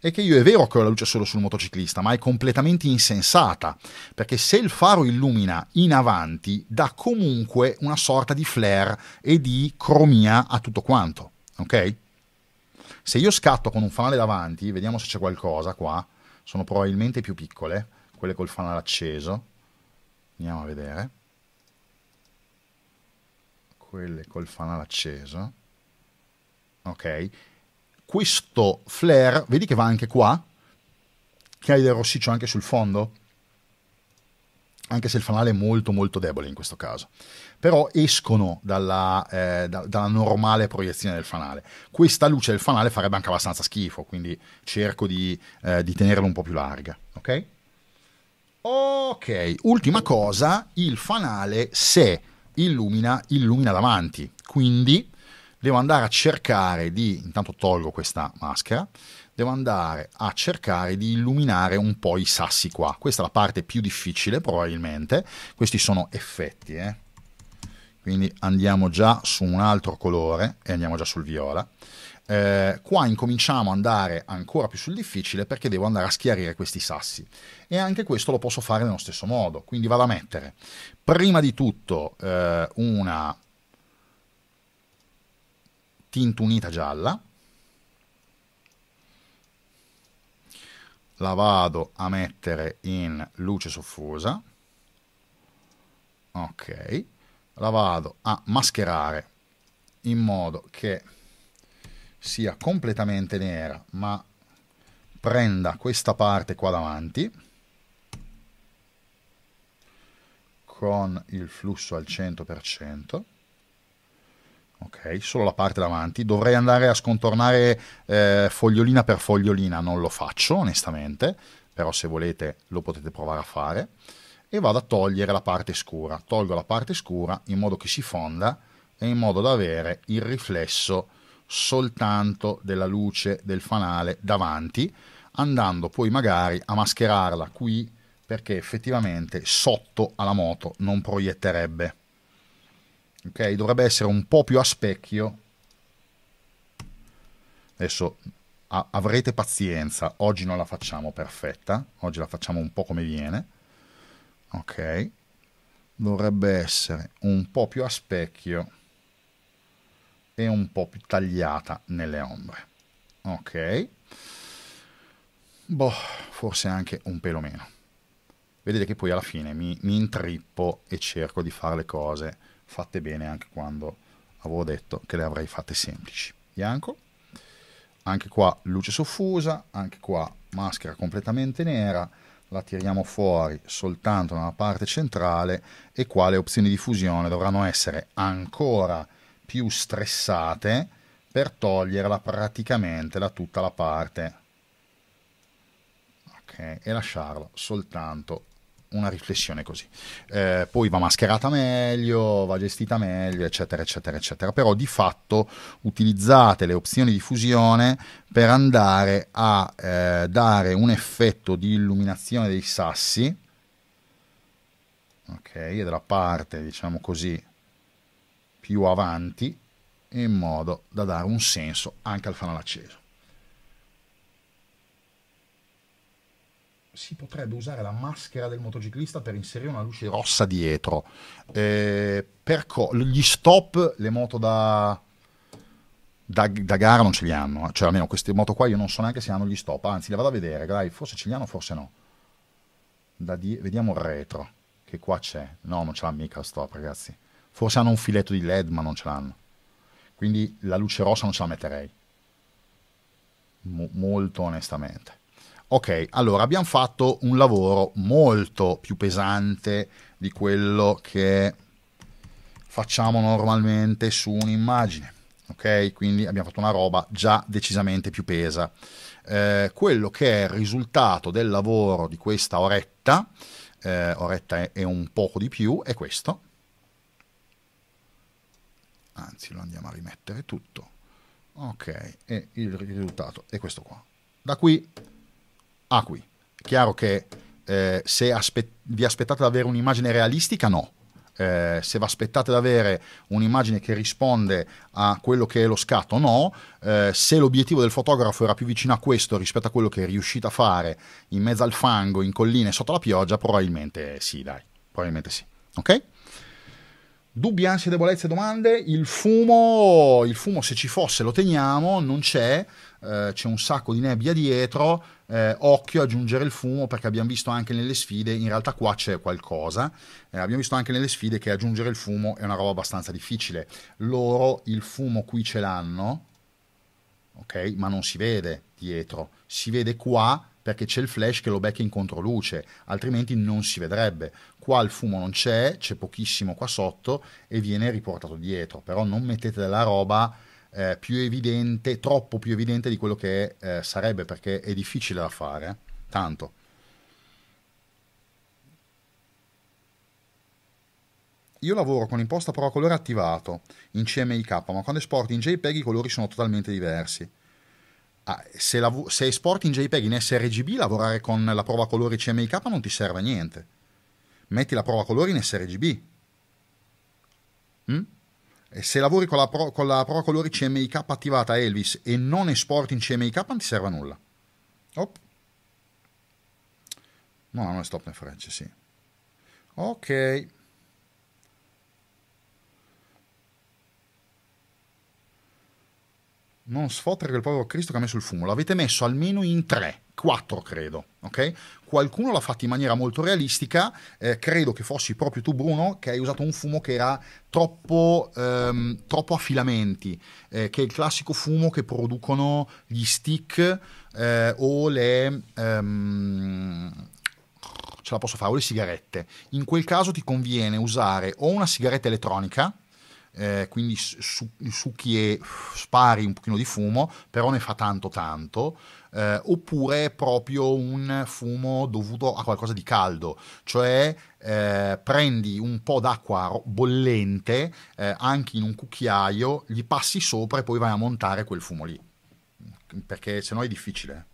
è che io è vero che ho la luce solo sul motociclista, ma è completamente insensata, perché se il faro illumina in avanti dà comunque una sorta di flare e di cromia a tutto quanto, ok? Se io scatto con un fanale davanti, vediamo se c'è qualcosa qua, sono probabilmente più piccole, quelle col fanale acceso, andiamo a vedere, quelle col fanale acceso, ok? questo flare, vedi che va anche qua, che hai del rossiccio anche sul fondo, anche se il fanale è molto molto debole in questo caso, però escono dalla, eh, da, dalla normale proiezione del fanale. Questa luce del fanale farebbe anche abbastanza schifo, quindi cerco di, eh, di tenerla un po' più larga, ok? Ok, ultima cosa, il fanale se illumina, illumina davanti, quindi devo andare a cercare di, intanto tolgo questa maschera, devo andare a cercare di illuminare un po' i sassi qua. Questa è la parte più difficile probabilmente, questi sono effetti, eh? quindi andiamo già su un altro colore e andiamo già sul viola. Eh, qua incominciamo ad andare ancora più sul difficile perché devo andare a schiarire questi sassi e anche questo lo posso fare nello stesso modo quindi vado a mettere prima di tutto eh, una tintunita gialla, la vado a mettere in luce soffusa, ok, la vado a mascherare in modo che sia completamente nera ma prenda questa parte qua davanti con il flusso al 100% ok, solo la parte davanti, dovrei andare a scontornare eh, fogliolina per fogliolina, non lo faccio onestamente, però se volete lo potete provare a fare, e vado a togliere la parte scura, tolgo la parte scura in modo che si fonda e in modo da avere il riflesso soltanto della luce del fanale davanti, andando poi magari a mascherarla qui perché effettivamente sotto alla moto non proietterebbe ok? Dovrebbe essere un po' più a specchio. Adesso avrete pazienza, oggi non la facciamo perfetta, oggi la facciamo un po' come viene, ok? Dovrebbe essere un po' più a specchio e un po' più tagliata nelle ombre, ok? Boh, forse anche un pelo meno. Vedete che poi alla fine mi, mi intrippo e cerco di fare le cose fatte bene anche quando avevo detto che le avrei fatte semplici. Bianco, anche qua luce soffusa, anche qua maschera completamente nera, la tiriamo fuori soltanto nella parte centrale e qua le opzioni di fusione dovranno essere ancora più stressate per toglierla praticamente da tutta la parte okay, e lasciarla soltanto una riflessione così. Eh, poi va mascherata meglio, va gestita meglio, eccetera, eccetera, eccetera. Però di fatto utilizzate le opzioni di fusione per andare a eh, dare un effetto di illuminazione dei sassi, ok, e della parte, diciamo così, più avanti, in modo da dare un senso anche al fanale acceso. si potrebbe usare la maschera del motociclista per inserire una luce rossa dietro. Eh, co- gli stop, le moto da, da, da, gara non ce li hanno, eh. cioè almeno queste moto qua io non so neanche se hanno gli stop, anzi le vado a vedere, dai, forse ce li hanno, forse no. Die- vediamo il retro, che qua c'è, no non ce l'ha mica lo stop ragazzi, forse hanno un filetto di led ma non ce l'hanno, quindi la luce rossa non ce la metterei, M- molto onestamente. Ok, allora abbiamo fatto un lavoro molto più pesante di quello che facciamo normalmente su un'immagine. Ok, quindi abbiamo fatto una roba già decisamente più pesa. Eh, quello che è il risultato del lavoro di questa oretta, eh, oretta è, è un poco di più, è questo. Anzi, lo andiamo a rimettere tutto. Ok, e il risultato è questo qua. Da qui acqui. Ah, è chiaro che eh, se aspe- vi aspettate ad avere un'immagine realistica, no. Eh, se vi aspettate ad avere un'immagine che risponde a quello che è lo scatto, no. Eh, se l'obiettivo del fotografo era più vicino a questo rispetto a quello che è riuscito a fare in mezzo al fango, in colline, sotto la pioggia, probabilmente sì, dai, probabilmente sì. Ok? Dubbi, ansie, debolezze, domande. Il fumo, il fumo se ci fosse lo teniamo, non c'è, eh, c'è un sacco di nebbia dietro. Eh, occhio a aggiungere il fumo perché abbiamo visto anche nelle sfide, in realtà qua c'è qualcosa, eh, abbiamo visto anche nelle sfide che aggiungere il fumo è una roba abbastanza difficile. Loro il fumo qui ce l'hanno, ok, ma non si vede dietro, si vede qua perché c'è il flash che lo becca in controluce, altrimenti non si vedrebbe. Qua il fumo non c'è, c'è pochissimo qua sotto e viene riportato dietro, però non mettete della roba eh, più evidente, troppo più evidente di quello che eh, sarebbe, perché è difficile da fare, tanto. Io lavoro con imposta però colore attivato in CMYK, ma quando esporti in JPEG i colori sono totalmente diversi. Ah, se, la, se, esporti in JPEG in sRGB, lavorare con la prova colori CMYK non ti serve a niente. Metti la prova colori in sRGB. Mm? E se lavori con la, pro, con la, prova colori CMYK attivata Elvis e non esporti in CMYK, non ti serve a nulla. Op. No, non è stop nel French, sì. Ok. non sfottere quel povero Cristo che ha messo il fumo. L'avete messo almeno in tre, quattro credo, ok? Qualcuno l'ha fatto in maniera molto realistica, eh, credo che fossi proprio tu Bruno, che hai usato un fumo che era troppo, ehm, troppo a filamenti, eh, che è il classico fumo che producono gli stick eh, o le... Ehm, ce la posso fare, o le sigarette. In quel caso ti conviene usare o una sigaretta elettronica, eh, quindi su, succhi e spari un pochino di fumo, però ne fa tanto tanto, eh, oppure proprio un fumo dovuto a qualcosa di caldo, cioè eh, prendi un po' d'acqua bollente eh, anche in un cucchiaio, gli passi sopra e poi vai a montare quel fumo lì, perché sennò è difficile.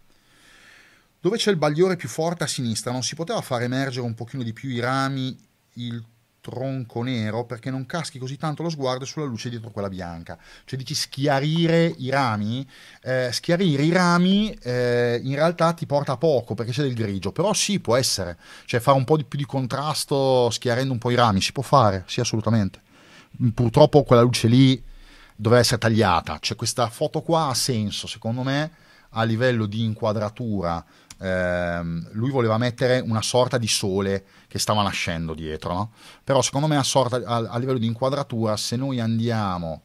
Dove c'è il bagliore più forte a sinistra? Non si poteva far emergere un pochino di più i rami, il tronco nero perché non caschi così tanto lo sguardo sulla luce dietro quella bianca. Cioè dici schiarire i rami, eh, schiarire i rami eh, in realtà ti porta poco perché c'è del grigio, però sì, può essere, cioè fare un po' di più di contrasto schiarendo un po' i rami, si può fare, sì assolutamente. Purtroppo quella luce lì doveva essere tagliata, cioè questa foto qua ha senso secondo me a livello di inquadratura ehm, lui voleva mettere una sorta di sole che stava nascendo dietro, no? Però secondo me a, sorta, a, a livello di inquadratura, se noi andiamo...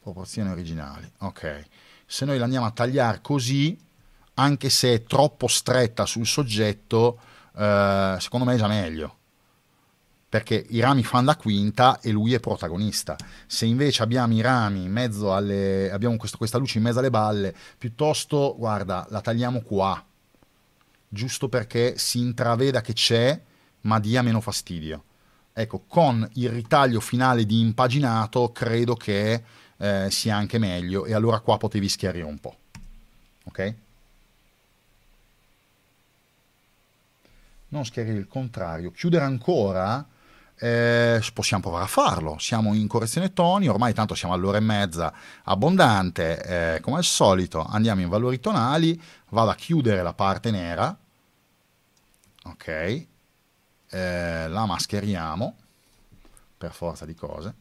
Proporzioni originali, ok. Se noi la andiamo a tagliare così, anche se è troppo stretta sul soggetto, eh, secondo me è già meglio perché i rami fanno la quinta e lui è protagonista. Se invece abbiamo i rami in mezzo alle. abbiamo questo, questa luce in mezzo alle balle, piuttosto, guarda, la tagliamo qua, giusto perché si intraveda che c'è, ma dia meno fastidio. Ecco, con il ritaglio finale di impaginato credo che eh, sia anche meglio e allora qua potevi schiarire un po'. Ok? Non schiarire il contrario. Chiudere ancora eh, possiamo provare a farlo. Siamo in correzione toni, ormai tanto siamo all'ora e mezza abbondante, eh, come al solito andiamo in valori tonali, vado a chiudere la parte nera, ok, eh, la mascheriamo per forza di cose.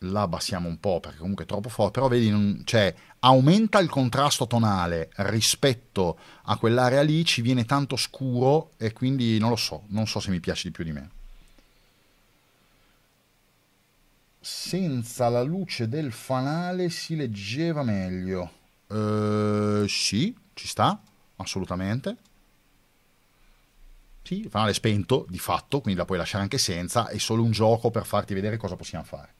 la abbassiamo un po' perché comunque è troppo forte, però vedi, non, cioè, aumenta il contrasto tonale rispetto a quell'area lì, ci viene tanto scuro e quindi non lo so, non so se mi piace di più di me. Senza la luce del fanale si leggeva meglio. Eh, sì, ci sta, assolutamente. Sì, il fanale è spento di fatto, quindi la puoi lasciare anche senza, è solo un gioco per farti vedere cosa possiamo fare.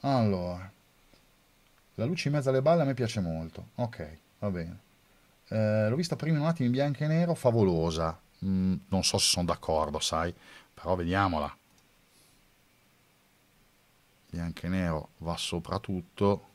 Allora, la luce in mezzo alle balle a me piace molto. Ok, va bene. Eh, l'ho vista prima un attimo in bianco e nero, favolosa. Mm, non so se sono d'accordo, sai, però vediamola. Bianco e nero va soprattutto.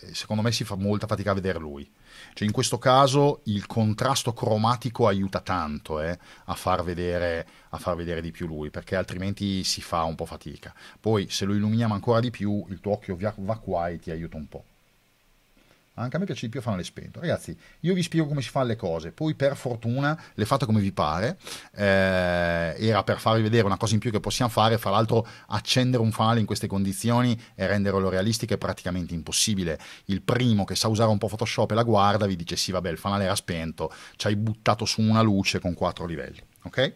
Eh, secondo me si fa molta fatica a vedere lui. Cioè, in questo caso il contrasto cromatico aiuta tanto eh, a, far vedere, a, far vedere, di più lui, perché altrimenti si fa un po' fatica. Poi, se lo illuminiamo ancora di più, il tuo occhio va qua e ti aiuta un po'. Anche a me piace di più farle spento. Ragazzi, io vi spiego come si fanno le cose, poi per fortuna le fate come vi pare. Eh, era per farvi vedere una cosa in più che possiamo fare, fra l'altro accendere un fanale in queste condizioni e renderlo realistico è praticamente impossibile. Il primo che sa usare un po' Photoshop e la guarda vi dice sì, vabbè, il fanale era spento, ci hai buttato su una luce con quattro livelli, ok?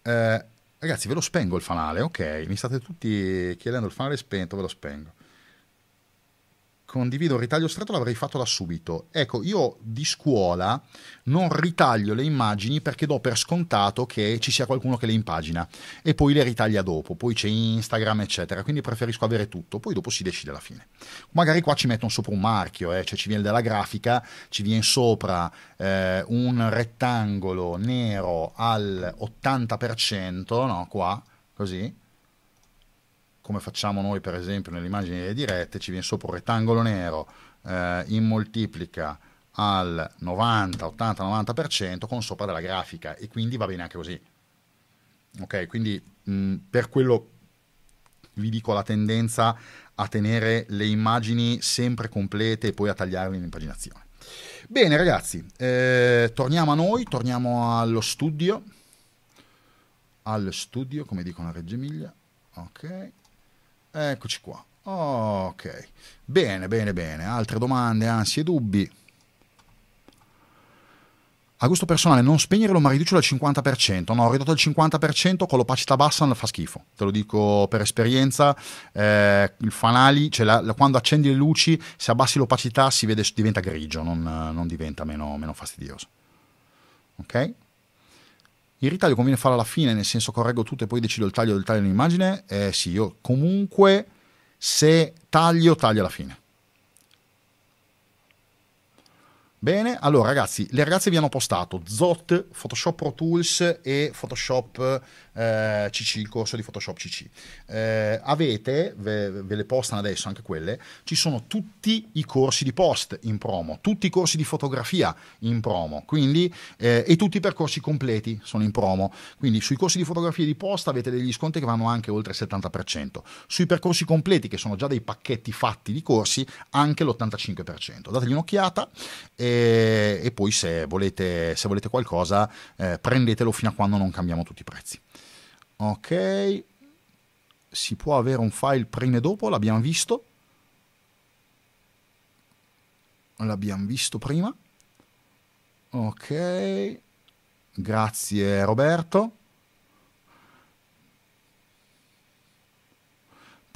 Eh, ragazzi, ve lo spengo il fanale, ok? Mi state tutti chiedendo il fanale spento, ve lo spengo condivido il ritaglio stretto l'avrei fatto da subito. Ecco, io di scuola non ritaglio le immagini perché do per scontato che ci sia qualcuno che le impagina e poi le ritaglia dopo, poi c'è Instagram eccetera, quindi preferisco avere tutto, poi dopo si decide alla fine. Magari qua ci mettono sopra un marchio, eh, cioè ci viene della grafica, ci viene sopra eh, un rettangolo nero al 80%, no, qua, così, come facciamo noi per esempio nelle immagini dirette, ci viene sopra un rettangolo nero eh, in moltiplica al 90, 80, 90% con sopra della grafica e quindi va bene anche così. Ok, quindi mh, mm, per quello vi dico la tendenza a tenere le immagini sempre complete e poi a tagliarle in impaginazione. Bene ragazzi, eh, torniamo a noi, torniamo allo studio, al studio come dicono a Reggio Emilia, ok, Eccoci qua. Ok. Bene, bene, bene. Altre domande, ansie, dubbi? A gusto personale, non spegnerlo ma riducilo al 50%. No, ridotto al 50% con l'opacità bassa non fa schifo. Te lo dico per esperienza. Eh, il fanali, cioè la, la, quando accendi le luci, se abbassi l'opacità si vede, diventa grigio, non, non diventa meno, meno fastidioso. Ok? Il ritaglio conviene farlo alla fine, nel senso correggo tutto e poi decido il taglio del taglio dell'immagine? Eh sì, io comunque se taglio, taglio alla fine. Bene, allora ragazzi, le ragazze vi hanno postato Zot, Photoshop Pro Tools e Photoshop CC, eh, il corso di Photoshop CC. Eh, avete, ve, ve, le postano adesso anche quelle, ci sono tutti i corsi di post in promo, tutti i corsi di fotografia in promo, quindi, eh, e tutti i percorsi completi sono in promo. Quindi sui corsi di fotografia e di post avete degli sconti che vanno anche oltre il 70%. Sui percorsi completi, che sono già dei pacchetti fatti di corsi, anche l'85%. Dategli un'occhiata e, eh, e poi se volete, se volete qualcosa eh, prendetelo fino a quando non cambiamo tutti i prezzi ok si può avere un file prima e dopo l'abbiamo visto l'abbiamo visto prima ok grazie Roberto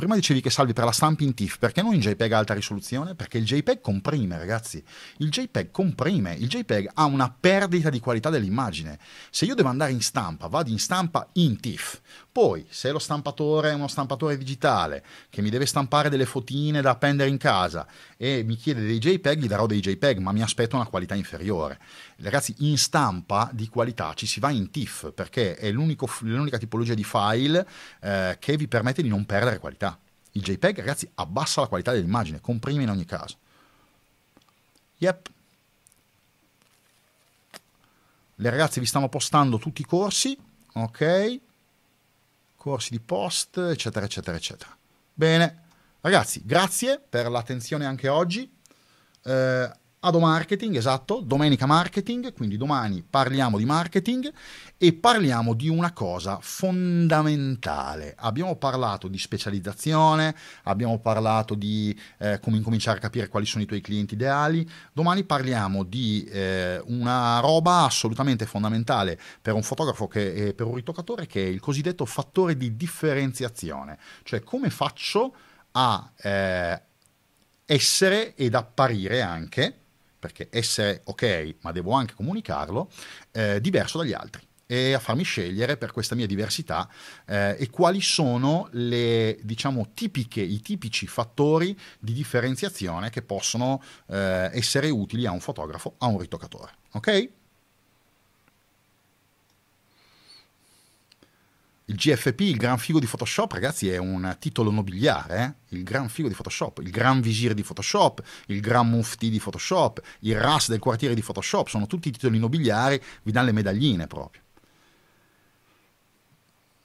prima dicevi che salvi per la stampa in TIFF, perché non in JPEG a alta risoluzione? Perché il JPEG comprime, ragazzi. Il JPEG comprime, il JPEG ha una perdita di qualità dell'immagine. Se io devo andare in stampa, vado in stampa in TIFF. Poi, se lo stampatore è uno stampatore digitale che mi deve stampare delle fotine da appendere in casa e mi chiede dei JPEG, gli darò dei JPEG, ma mi aspetto una qualità inferiore. Ragazzi, in stampa di qualità ci si va in TIFF perché è l'unica tipologia di file eh, che vi permette di non perdere qualità. Il JPEG, ragazzi, abbassa la qualità dell'immagine, comprime in ogni caso. Yep. Le ragazze vi stanno postando tutti i corsi, ok? Corsi di post, eccetera, eccetera, eccetera. Bene, ragazzi, grazie per l'attenzione anche oggi. Eh, Ado Marketing, esatto, domenica marketing, quindi domani parliamo di marketing e parliamo di una cosa fondamentale. Abbiamo parlato di specializzazione, abbiamo parlato di eh, come incominciare a capire quali sono i tuoi clienti ideali, domani parliamo di eh, una roba assolutamente fondamentale per un fotografo che, e eh, per un ritoccatore che è il cosiddetto fattore di differenziazione, cioè come faccio a... Eh, essere ed apparire anche perché essere ok, ma devo anche comunicarlo, eh, diverso dagli altri e a farmi scegliere per questa mia diversità eh, e quali sono le, diciamo, tipiche, i tipici fattori di differenziazione che possono eh, essere utili a un fotografo, a un ritoccatore. Ok? Il GFP, il gran figo di Photoshop, ragazzi, è un titolo nobiliare, eh? il gran figo di Photoshop, il gran visir di Photoshop, il gran mufti di Photoshop, il ras del quartiere di Photoshop, sono tutti titoli nobiliari, vi danno le medagline proprio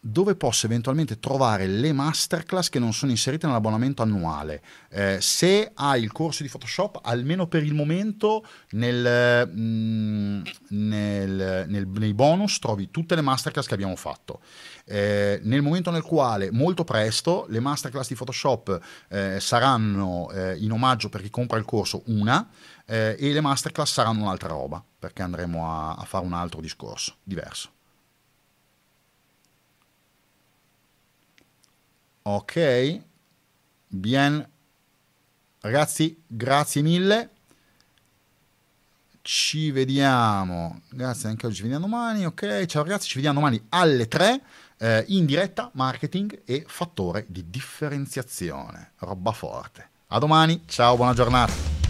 dove posso eventualmente trovare le masterclass che non sono inserite nell'abbonamento annuale. Eh, se hai il corso di Photoshop, almeno per il momento, nel, mm, nel, nel, nei bonus trovi tutte le masterclass che abbiamo fatto. Eh, nel momento nel quale, molto presto, le masterclass di Photoshop eh, saranno eh, in omaggio per chi compra il corso una eh, e le masterclass saranno un'altra roba, perché andremo a, a fare un altro discorso diverso. Ok, bien. Ragazzi, grazie mille. Ci vediamo. Grazie anche oggi, ci vediamo domani. Ok, ciao ragazzi, ci vediamo domani alle 3 eh, in diretta marketing e fattore di differenziazione. Roba forte. A domani, ciao, buona giornata.